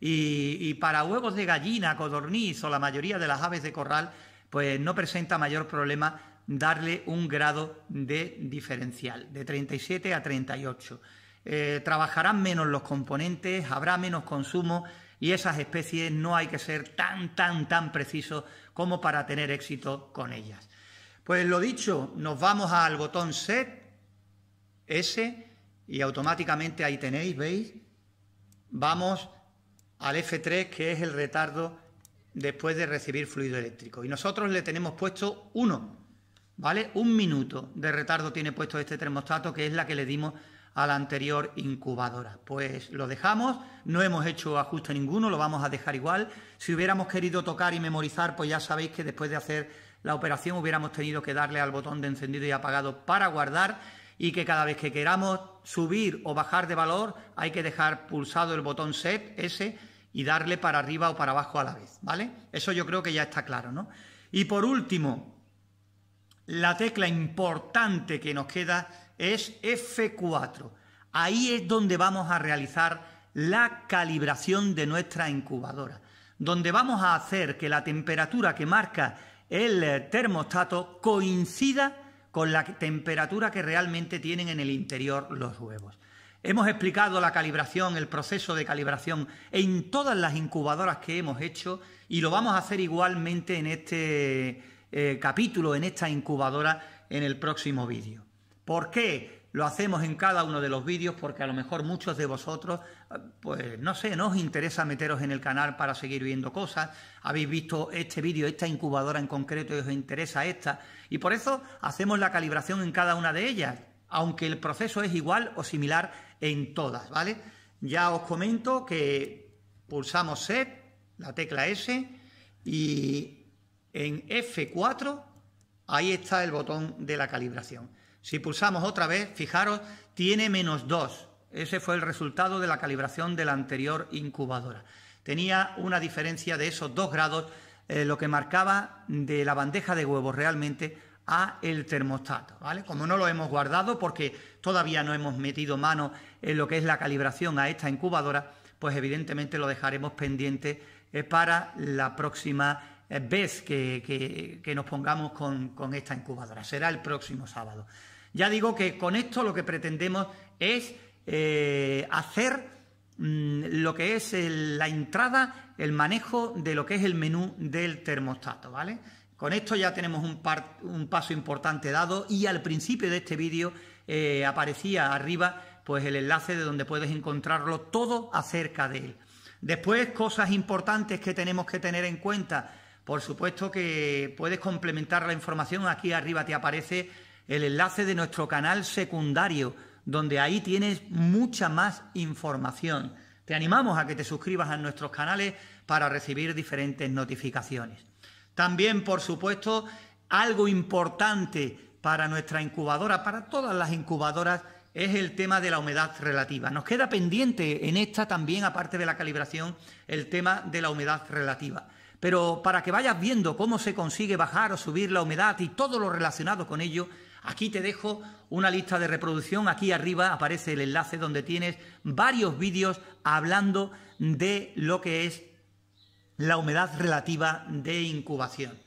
Y, para huevos de gallina, codorniz o la mayoría de las aves de corral, pues no presenta mayor problema darle un grado de diferencial, de 37 a 38. Eh, trabajarán menos los componentes, habrá menos consumo y esas especies no hay que ser tan, tan, tan precisos como para tener éxito con ellas. Pues lo dicho, nos vamos al botón Set, S, y automáticamente ahí tenéis, ¿veis? Vamos al F3, que es el retardo después de recibir fluido eléctrico. Y nosotros le tenemos puesto 1, ¿vale? Un minuto de retardo tiene puesto este termostato, que es la que le dimos a la anterior incubadora. Pues lo dejamos, no hemos hecho ajuste ninguno, lo vamos a dejar igual. Si hubiéramos querido tocar y memorizar, pues ya sabéis que después de hacer la operación hubiéramos tenido que darle al botón de encendido y apagado para guardar y que cada vez que queramos subir o bajar de valor hay que dejar pulsado el botón set S y darle para arriba o para abajo a la vez, ¿vale? Eso yo creo que ya está claro, ¿no? Y por último, la tecla importante que nos queda es F4. Ahí es donde vamos a realizar la calibración de nuestra incubadora, donde vamos a hacer que la temperatura que marca el eh, termostato coincida con la temperatura que realmente tienen en el interior los huevos. Hemos explicado la calibración, el proceso de calibración en todas las incubadoras que hemos hecho y lo vamos a hacer igualmente en este eh, capítulo, en esta incubadora, en el próximo vídeo. ¿Por qué? Lo hacemos en cada uno de los vídeos porque a lo mejor muchos de vosotros, eh, pues no sé, no os interesa meteros en el canal para seguir viendo cosas. Habéis visto este vídeo, esta incubadora en concreto y os interesa esta. Y por eso hacemos la calibración en cada una de ellas, aunque el proceso es igual o similar en todas, ¿vale? Ya os comento que pulsamos set, la tecla S, y en F4 ahí está el botón de la calibración. Si pulsamos otra vez, fijaros, tiene menos 2. Ese fue el resultado de la calibración de la anterior incubadora. Tenía una diferencia de esos 2 grados, eh, lo que marcaba de la bandeja de huevos realmente a el termostato, Como no lo hemos guardado porque todavía no hemos metido mano en lo que es la calibración a esta incubadora, pues evidentemente lo dejaremos pendiente eh, para la próxima eh, vez que, nos pongamos con esta incubadora. Será el próximo sábado. Ya digo que con esto lo que pretendemos es eh, hacer mm, lo que es la entrada, el manejo de lo que es el menú del termostato, ¿vale? Con esto ya tenemos un, paso importante dado y al principio de este vídeo eh, aparecía arriba pues el enlace de donde puedes encontrarlo todo acerca de él. Después, cosas importantes que tenemos que tener en cuenta. Por supuesto que puedes complementar la información. Aquí arriba te aparece el enlace de nuestro canal secundario, donde ahí tienes mucha más información. Te animamos a que te suscribas a nuestros canales para recibir diferentes notificaciones. También, por supuesto, algo importante para nuestra incubadora, para todas las incubadoras, es el tema de la humedad relativa. Nos queda pendiente en esta también, aparte de la calibración, el tema de la humedad relativa. Pero para que vayas viendo cómo se consigue bajar o subir la humedad y todo lo relacionado con ello, Aquí te dejo una lista de reproducción. Aquí arriba aparece el enlace donde tienes varios vídeos hablando de lo que es la humedad relativa de incubación.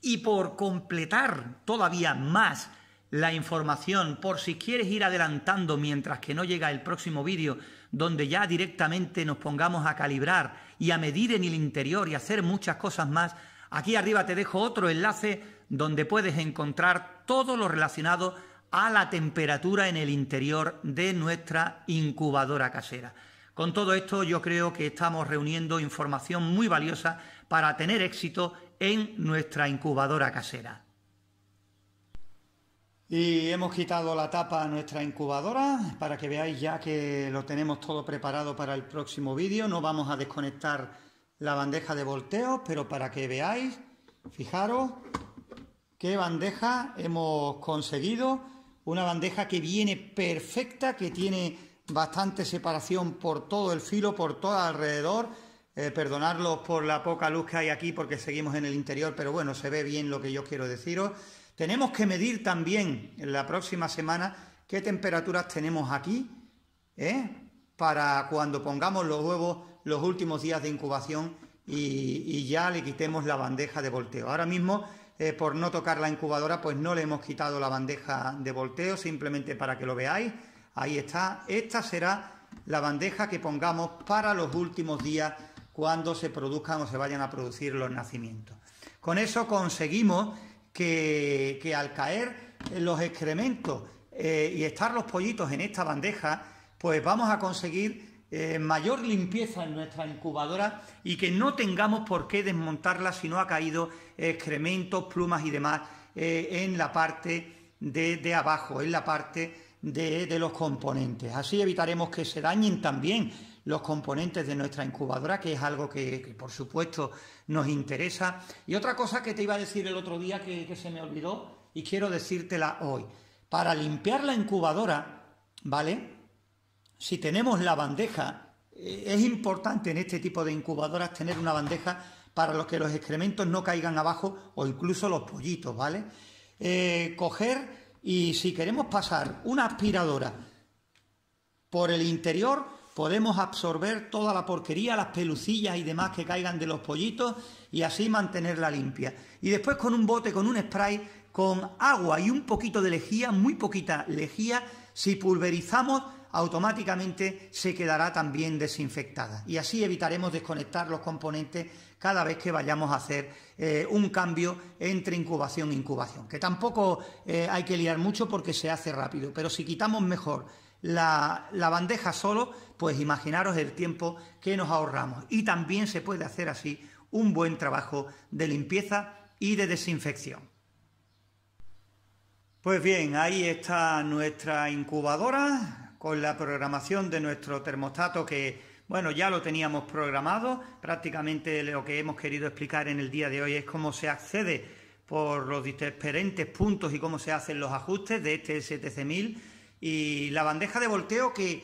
Y por completar todavía más la información, por si quieres ir adelantando mientras que no llega el próximo vídeo, donde ya directamente nos pongamos a calibrar y a medir en el interior y hacer muchas cosas más, aquí arriba te dejo otro enlace donde puedes encontrar todo lo relacionado a la temperatura en el interior de nuestra incubadora casera. Con todo esto yo creo que estamos reuniendo información muy valiosa para tener éxito en nuestra incubadora casera. Y hemos quitado la tapa a nuestra incubadora para que veáis ya que lo tenemos todo preparado para el próximo vídeo. No vamos a desconectar la bandeja de volteo, pero para que veáis, fijaros, qué bandeja hemos conseguido. Una bandeja que viene perfecta, que tiene bastante separación por todo el filo, por todo alrededor. Eh, perdonarlos por la poca luz que hay aquí porque seguimos en el interior, pero bueno, se ve bien lo que yo quiero deciros. Tenemos que medir también en la próxima semana qué temperaturas tenemos aquí ¿eh? para cuando pongamos los huevos los últimos días de incubación y ya le quitemos la bandeja de volteo. Ahora mismo eh, por no tocar la incubadora, pues no le hemos quitado la bandeja de volteo, simplemente para que lo veáis. Ahí está. Esta será la bandeja que pongamos para los últimos días cuando se produzcan o se vayan a producir los nacimientos. Con eso conseguimos que, al caer los excrementos eh, y estar los pollitos en esta bandeja, pues vamos a conseguir eh, mayor limpieza en nuestra incubadora y que no tengamos por qué desmontarla si no ha caído excrementos, plumas y demás eh, en la parte de, abajo, en la parte de, los componentes. Así evitaremos que se dañen también los componentes de nuestra incubadora, que es algo que, por supuesto nos interesa. Y otra cosa que te iba a decir el otro día que, se me olvidó y quiero decírtela hoy. Para limpiar la incubadora, ¿vale? si tenemos la bandeja, eh, es importante en este tipo de incubadoras tener una bandeja para los que los excrementos no caigan abajo o incluso los pollitos, ¿vale? Eh, coger y si queremos pasar una aspiradora por el interior, podemos absorber toda la porquería, las pelucillas y demás que caigan de los pollitos y así mantenerla limpia. Y después con un bote, con un spray, con agua y un poquito de lejía, muy poquita lejía, si pulverizamos automáticamente se quedará también desinfectada. Y así evitaremos desconectar los componentes cada vez que vayamos a hacer eh, un cambio entre incubación e incubación. Que tampoco eh, hay que liar mucho porque se hace rápido, pero si quitamos mejor la, bandeja solo, pues imaginaros el tiempo que nos ahorramos. Y también se puede hacer así un buen trabajo de limpieza y de desinfección. Pues bien, ahí está nuestra incubadora con la programación de nuestro termostato que, bueno, ya lo teníamos programado. Prácticamente lo que hemos querido explicar en el día de hoy es cómo se accede por los diferentes puntos y cómo se hacen los ajustes de este STC1000 y la bandeja de volteo que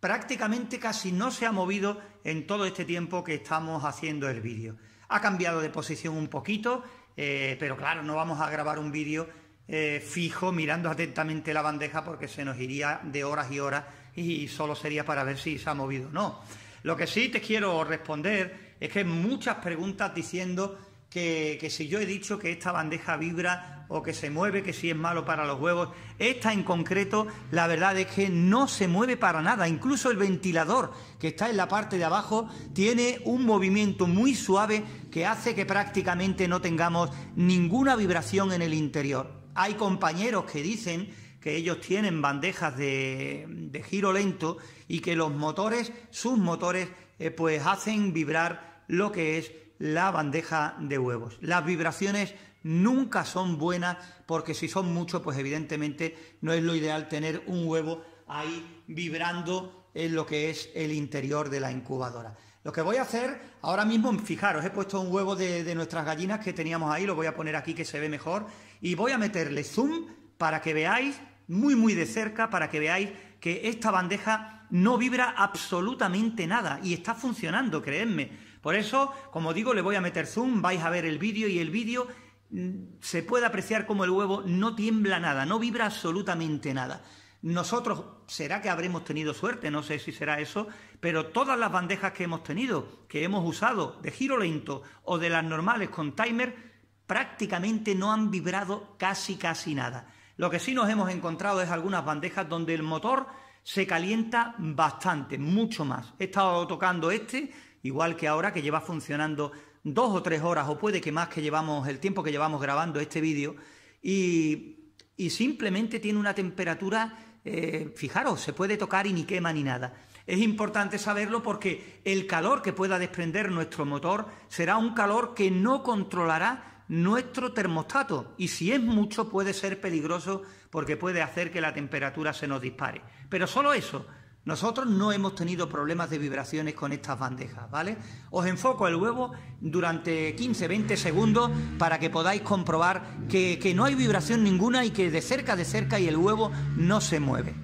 prácticamente casi no se ha movido en todo este tiempo que estamos haciendo el vídeo. Ha cambiado de posición un poquito, eh, pero claro, no vamos a grabar un vídeo eh, fijo mirando atentamente la bandeja porque se nos iría de horas y horas y solo sería para ver si se ha movido o no. Lo que sí te quiero responder es que muchas preguntas diciendo que, que, si yo he dicho que esta bandeja vibra o que se mueve, que si es malo para los huevos, esta en concreto, la verdad es que no se mueve para nada. Incluso el ventilador que está en la parte de abajo tiene un movimiento muy suave que hace que prácticamente no tengamos ninguna vibración en el interior. Hay compañeros que dicen que ellos tienen bandejas de, giro lento y que los motores, sus motores, eh, pues hacen vibrar lo que es la bandeja de huevos. Las vibraciones nunca son buenas porque si son mucho, pues evidentemente no es lo ideal tener un huevo ahí vibrando en lo que es el interior de la incubadora. Lo que voy a hacer ahora mismo, fijaros, he puesto un huevo de, nuestras gallinas que teníamos ahí, lo voy a poner aquí que se ve mejor, y voy a meterle zoom para que veáis muy muy de cerca, para que veáis que esta bandeja no vibra absolutamente nada y está funcionando, creedme. Por eso, como digo, le voy a meter zoom, vais a ver el vídeo y el vídeo mm, se puede apreciar como el huevo no tiembla nada, no vibra absolutamente nada. Nosotros, será que habremos tenido suerte, no sé si será eso, pero todas las bandejas que hemos tenido, que hemos usado de giro lento o de las normales con timer, prácticamente no han vibrado casi, casi nada. Lo que sí nos hemos encontrado es algunas bandejas donde el motor se calienta bastante, mucho más. He estado tocando este, igual que ahora, que lleva funcionando dos o tres horas, o puede que más que llevamos el tiempo que llevamos grabando este vídeo, y, y simplemente tiene una temperatura eh, fijaros, se puede tocar y ni quema ni nada. Es importante saberlo porque el calor que pueda desprender nuestro motor será un calor que no controlará nuestro termostato y si es mucho puede ser peligroso porque puede hacer que la temperatura se nos dispare. Pero solo eso, nosotros no hemos tenido problemas de vibraciones con estas bandejas, ¿vale? Os enfoco el huevo durante 15, 20 segundos para que podáis comprobar que, que no hay vibración ninguna y que de cerca, de cerca y el huevo no se mueve.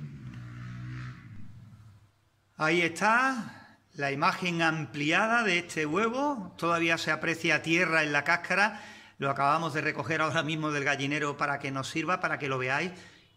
Ahí está la imagen ampliada de este huevo. Todavía se aprecia tierra en la cáscara. Lo acabamos de recoger ahora mismo del gallinero para que nos sirva, para que lo veáis.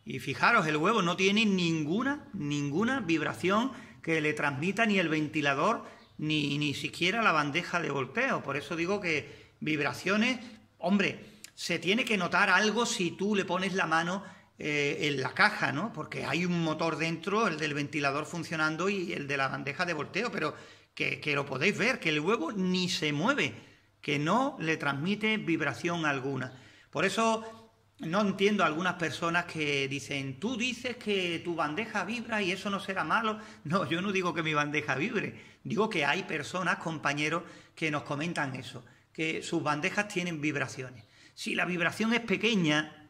Y fijaros, el huevo no tiene ninguna, ninguna vibración que le transmita ni el ventilador, ni, ni siquiera la bandeja de volteo. Por eso digo que vibraciones, hombre, se tiene que notar algo si tú le pones la mano eh, en la caja, ¿no? Porque hay un motor dentro, el del ventilador funcionando y el de la bandeja de volteo, pero que, que lo podéis ver, que el huevo ni se mueve, que no le transmite vibración alguna. Por eso no entiendo algunas personas que dicen, tú dices que tu bandeja vibra y eso no será malo. No, yo no digo que mi bandeja vibre. Digo que hay personas, compañeros, que nos comentan eso, que sus bandejas tienen vibraciones. Si la vibración es pequeña,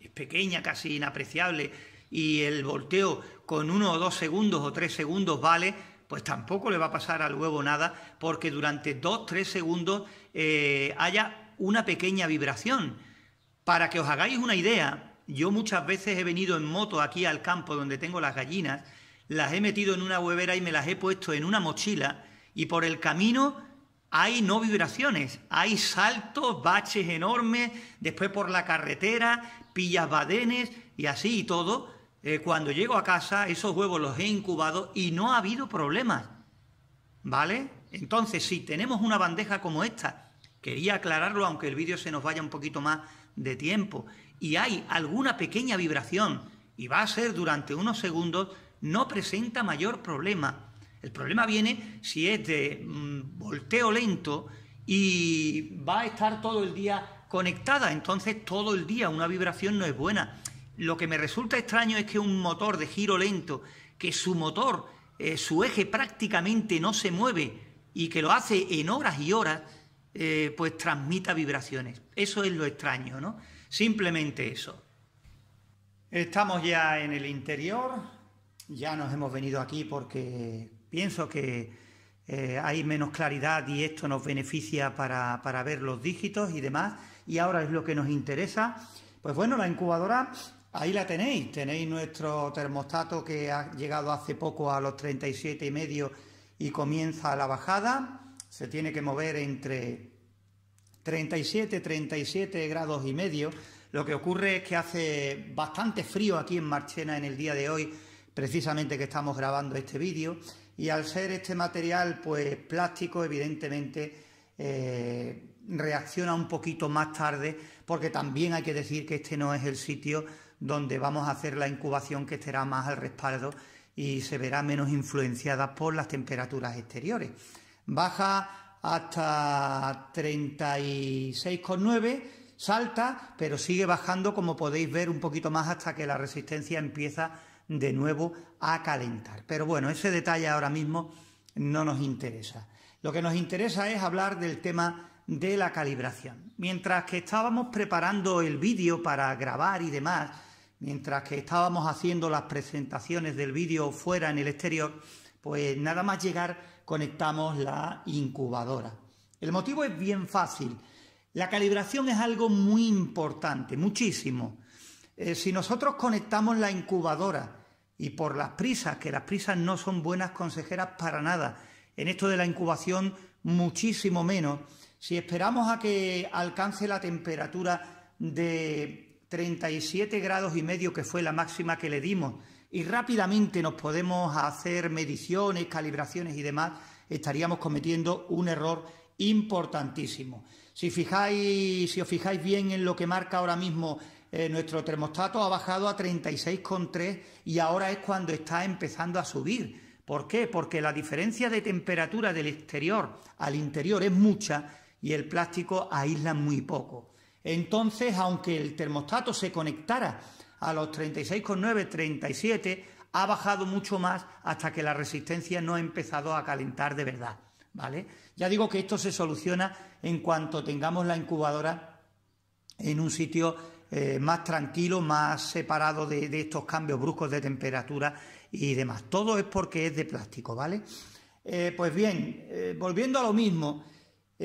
es pequeña, casi inapreciable, y el volteo con uno o dos segundos o tres segundos vale, pues tampoco le va a pasar al huevo nada, porque durante dos, tres segundos eh, haya una pequeña vibración para que os hagáis una idea, yo muchas veces he venido en moto aquí al campo donde tengo las gallinas, las he metido en una huevera y me las he puesto en una mochila y por el camino hay no vibraciones, hay saltos, baches enormes, después por la carretera, pillas badenes y así y todo. Eh, cuando llego a casa, esos huevos los he incubado y no ha habido problemas. ¿Vale? Entonces, si tenemos una bandeja como esta, quería aclararlo, aunque el vídeo se nos vaya un poquito más de tiempo y hay alguna pequeña vibración y va a ser durante unos segundos, no presenta mayor problema. El problema viene si es de mm, volteo lento y va a estar todo el día conectada, entonces todo el día una vibración no es buena. Lo que me resulta extraño es que un motor de giro lento, que su motor, eh, su eje prácticamente no se mueve y que lo hace en horas y horas, eh, pues transmita vibraciones. Eso es lo extraño, ¿no? Simplemente eso. Estamos ya en el interior, ya nos hemos venido aquí porque pienso que eh, hay menos claridad y esto nos beneficia para, ver los dígitos y demás, y ahora es lo que nos interesa. Pues bueno, la incubadora Ahí la tenéis, tenéis nuestro termostato que ha llegado hace poco a los 37 y medio y comienza la bajada se tiene que mover entre 37, 37 grados y medio. Lo que ocurre es que hace bastante frío aquí en Marchena en el día de hoy, precisamente que estamos grabando este vídeo. Y al ser este material, pues plástico, evidentemente eh, reacciona un poquito más tarde, porque también hay que decir que este no es el sitio donde vamos a hacer la incubación que estará más al respaldo y se verá menos influenciada por las temperaturas exteriores baja hasta 36,9, salta, pero sigue bajando como podéis ver un poquito más hasta que la resistencia empieza de nuevo a calentar. Pero bueno, ese detalle ahora mismo no nos interesa. Lo que nos interesa es hablar del tema de la calibración. Mientras que estábamos preparando el vídeo para grabar y demás, mientras que estábamos haciendo las presentaciones del vídeo fuera en el exterior, pues nada más llegar conectamos la incubadora. El motivo es bien fácil. La calibración es algo muy importante, muchísimo. Eh, si nosotros conectamos la incubadora y por las prisas, que las prisas no son buenas consejeras para nada, en esto de la incubación muchísimo menos, si esperamos a que alcance la temperatura de 37 grados y medio, que fue la máxima que le dimos, y rápidamente nos podemos hacer mediciones, calibraciones y demás, estaríamos cometiendo un error importantísimo. Si, fijáis, si os fijáis bien en lo que marca ahora mismo eh, nuestro termostato, ha bajado a 36,3 y ahora es cuando está empezando a subir. ¿Por qué? Porque la diferencia de temperatura del exterior al interior es mucha y el plástico aísla muy poco. Entonces, aunque el termostato se conectara a los 36,9, 37, ha bajado mucho más hasta que la resistencia no ha empezado a calentar de verdad. ¿Vale? Ya digo que esto se soluciona en cuanto tengamos la incubadora en un sitio eh, más tranquilo, más separado de, estos cambios bruscos de temperatura y demás. Todo es porque es de plástico, ¿vale? Eh, pues bien, eh, volviendo a lo mismo,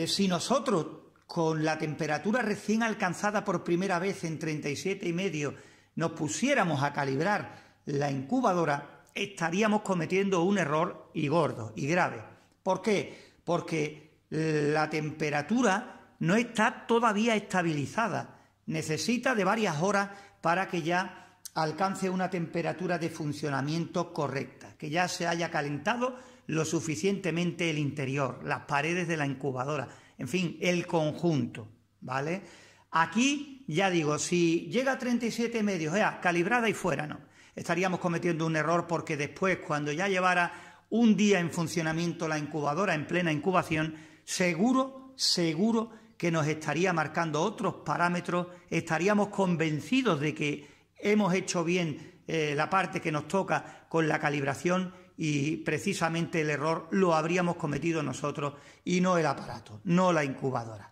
si nosotros con la temperatura recién alcanzada por primera vez en 37 y medio nos pusiéramos a calibrar la incubadora, estaríamos cometiendo un error y gordo y grave. ¿Por qué? Porque la temperatura no está todavía estabilizada. Necesita de varias horas para que ya alcance una temperatura de funcionamiento correcta, que ya se haya calentado lo suficientemente el interior, las paredes de la incubadora, en fin, el conjunto, ¿vale? Aquí ya digo, si llega a 37 medios, sea calibrada y fuera, no. Estaríamos cometiendo un error porque después, cuando ya llevara un día en funcionamiento la incubadora en plena incubación, seguro, seguro que nos estaría marcando otros parámetros, estaríamos convencidos de que hemos hecho bien eh, la parte que nos toca con la calibración y precisamente el error lo habríamos cometido nosotros y no el aparato, no la incubadora.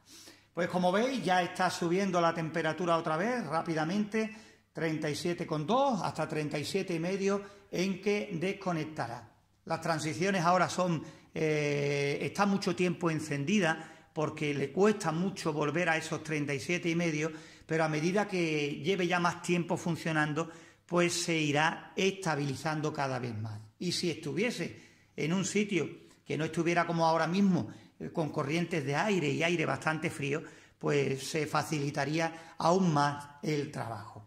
Pues como veis, ya está subiendo la temperatura otra vez rápidamente, 37,2 hasta 37,5 en que desconectará. Las transiciones ahora son, eh, está mucho tiempo encendida porque le cuesta mucho volver a esos 37,5, pero a medida que lleve ya más tiempo funcionando, pues se irá estabilizando cada vez más. Y si estuviese en un sitio que no estuviera como ahora mismo eh, con corrientes de aire y aire bastante frío, pues se facilitaría aún más el trabajo.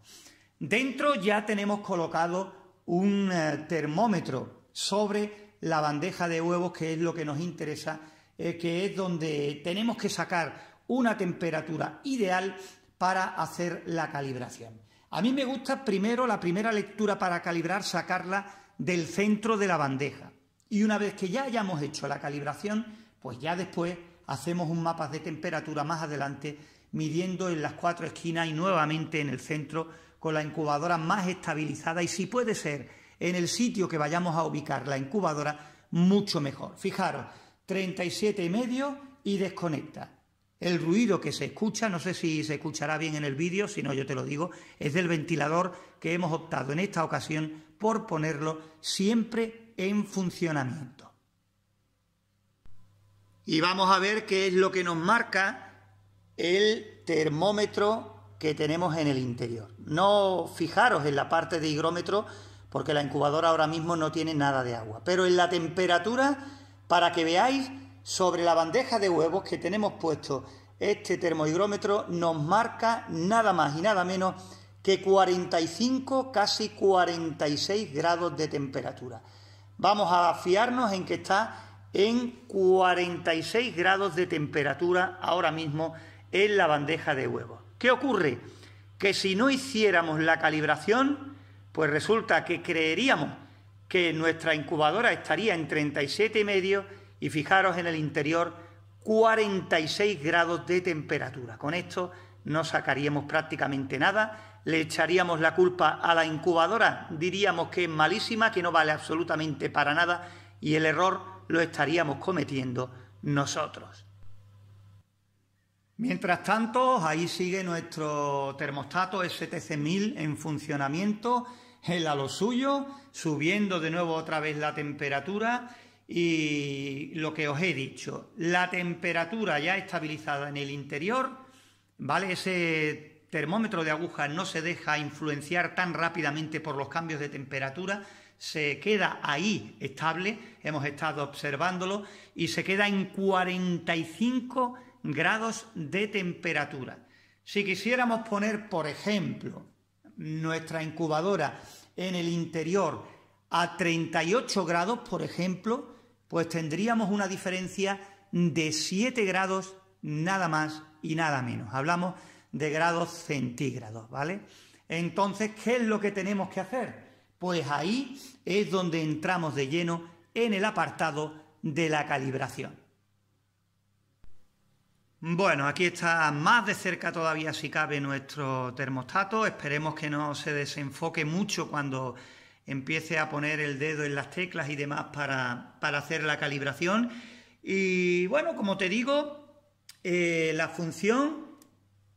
Dentro ya tenemos colocado un eh, termómetro sobre la bandeja de huevos, que es lo que nos interesa, eh, que es donde tenemos que sacar una temperatura ideal para hacer la calibración. A mí me gusta primero la primera lectura para calibrar, sacarla del centro de la bandeja. Y una vez que ya hayamos hecho la calibración, pues ya después hacemos un mapa de temperatura más adelante, midiendo en las cuatro esquinas y nuevamente en el centro con la incubadora más estabilizada y si puede ser en el sitio que vayamos a ubicar la incubadora, mucho mejor. Fijaros, 37,5 y medio y desconecta. El ruido que se escucha, no sé si se escuchará bien en el vídeo, si no yo te lo digo, es del ventilador que hemos optado en esta ocasión por ponerlo siempre en funcionamiento y vamos a ver qué es lo que nos marca el termómetro que tenemos en el interior. No fijaros en la parte de higrómetro porque la incubadora ahora mismo no tiene nada de agua, pero en la temperatura para que veáis sobre la bandeja de huevos que tenemos puesto este termohigrómetro nos marca nada más y nada menos que 45, casi 46 grados de temperatura. Vamos a fiarnos en que está en 46 grados de temperatura ahora mismo en la bandeja de huevos. ¿Qué ocurre? Que si no hiciéramos la calibración, pues resulta que creeríamos que nuestra incubadora estaría en 37,5 y medio y fijaros en el interior 46 grados de temperatura. Con esto no sacaríamos prácticamente nada, le echaríamos la culpa a la incubadora, diríamos que es malísima, que no vale absolutamente para nada y el error lo estaríamos cometiendo nosotros. Mientras tanto, ahí sigue nuestro termostato STC1000 en funcionamiento, el a lo suyo, subiendo de nuevo otra vez la temperatura y lo que os he dicho, la temperatura ya estabilizada en el interior, ¿vale? Ese termómetro de aguja no se deja influenciar tan rápidamente por los cambios de temperatura, se queda ahí estable, hemos estado observándolo, y se queda en 45 grados de temperatura. Si quisiéramos poner, por ejemplo, nuestra incubadora en el interior a 38 grados, por ejemplo, pues tendríamos una diferencia de 7 grados nada más y nada menos. Hablamos de grados centígrados, ¿vale? Entonces, ¿qué es lo que tenemos que hacer? pues ahí es donde entramos de lleno en el apartado de la calibración. Bueno, aquí está más de cerca todavía si cabe nuestro termostato. Esperemos que no se desenfoque mucho cuando empiece a poner el dedo en las teclas y demás para, hacer la calibración. Y bueno, como te digo, eh, la función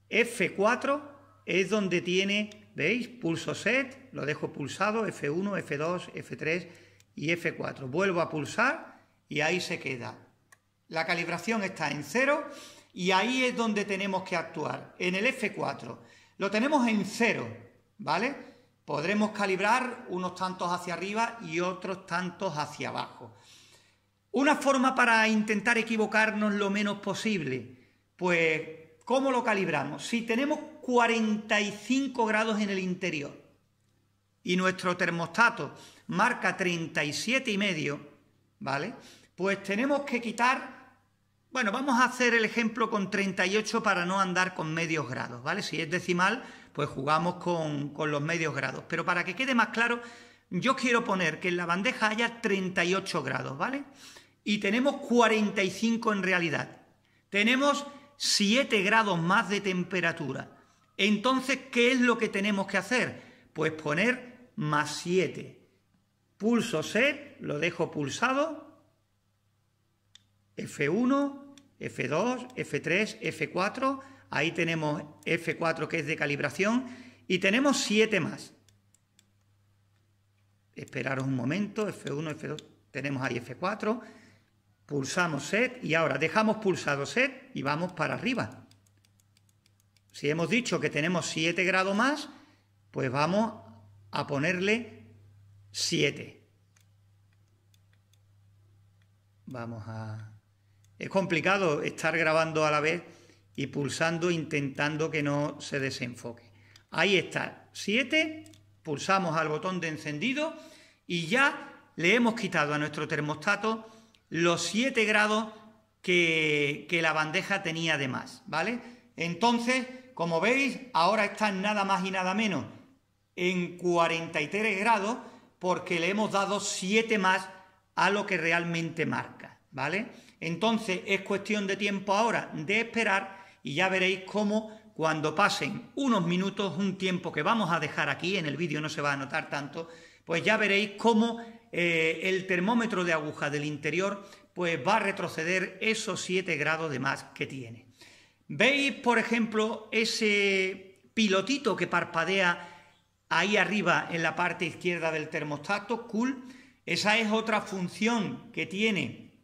F4 es donde tiene ¿Veis? Pulso set, lo dejo pulsado, F1, F2, F3 y F4. Vuelvo a pulsar y ahí se queda. La calibración está en cero y ahí es donde tenemos que actuar, en el F4. Lo tenemos en cero, ¿vale? Podremos calibrar unos tantos hacia arriba y otros tantos hacia abajo. Una forma para intentar equivocarnos lo menos posible, pues ¿Cómo lo calibramos? Si tenemos 45 grados en el interior y nuestro termostato marca 37 y medio, ¿vale? Pues tenemos que quitar, bueno, vamos a hacer el ejemplo con 38 para no andar con medios grados, ¿vale? Si es decimal, pues jugamos con, con los medios grados. Pero para que quede más claro, yo quiero poner que en la bandeja haya 38 grados, ¿vale? Y tenemos 45 en realidad. Tenemos 7 grados más de temperatura. Entonces, ¿qué es lo que tenemos que hacer? Pues poner más 7. Pulso set, lo dejo pulsado. F1, F2, F3, F4. Ahí tenemos F4 que es de calibración. Y tenemos 7 más. Esperaros un momento, F1, F2. Tenemos ahí F4. Pulsamos set y ahora dejamos pulsado set y vamos para arriba. Si hemos dicho que tenemos 7 grados más, pues vamos a ponerle 7. Vamos a... Es complicado estar grabando a la vez y pulsando intentando que no se desenfoque. Ahí está, 7, pulsamos al botón de encendido y ya le hemos quitado a nuestro termostato los 7 grados que, la bandeja tenía de más, ¿vale? Entonces, como veis, ahora está nada más y nada menos en 43 grados porque le hemos dado 7 más a lo que realmente marca, ¿vale? Entonces, es cuestión de tiempo ahora de esperar y ya veréis cómo cuando pasen unos minutos, un tiempo que vamos a dejar aquí, en el vídeo no se va a notar tanto, pues ya veréis cómo eh, el termómetro de aguja del interior pues va a retroceder esos 7 grados de más que tiene. ¿Veis, por ejemplo, ese pilotito que parpadea ahí arriba en la parte izquierda del termostato? Cool. Esa es otra función que tiene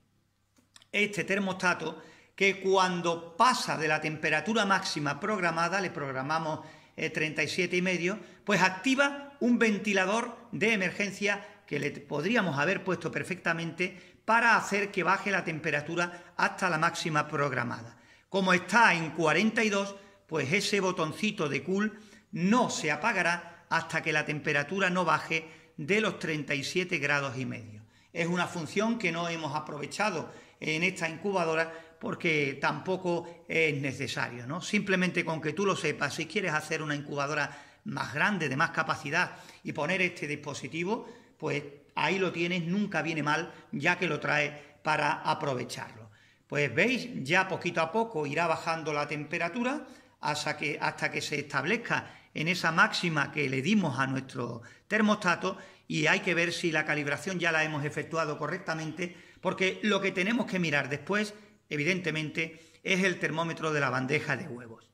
este termostato que cuando pasa de la temperatura máxima programada, le programamos 37 eh, y medio, pues activa un ventilador de emergencia que le podríamos haber puesto perfectamente para hacer que baje la temperatura hasta la máxima programada. Como está en 42, pues ese botoncito de cool no se apagará hasta que la temperatura no baje de los 37 grados y medio. Es una función que no hemos aprovechado en esta incubadora porque tampoco es necesario, ¿no? Simplemente con que tú lo sepas, si quieres hacer una incubadora más grande, de más capacidad y poner este dispositivo, pues ahí lo tienes, nunca viene mal, ya que lo trae para aprovecharlo. Pues veis, ya poquito a poco irá bajando la temperatura hasta que, hasta que se establezca en esa máxima que le dimos a nuestro termostato y hay que ver si la calibración ya la hemos efectuado correctamente, porque lo que tenemos que mirar después, evidentemente, es el termómetro de la bandeja de huevos.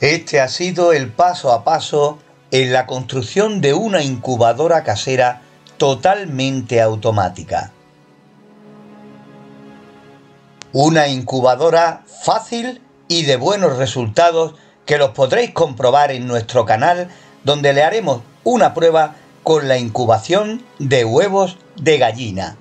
Este ha sido el paso a paso en la construcción de una incubadora casera totalmente automática. Una incubadora fácil y de buenos resultados que los podréis comprobar en nuestro canal donde le haremos una prueba con la incubación de huevos de gallina.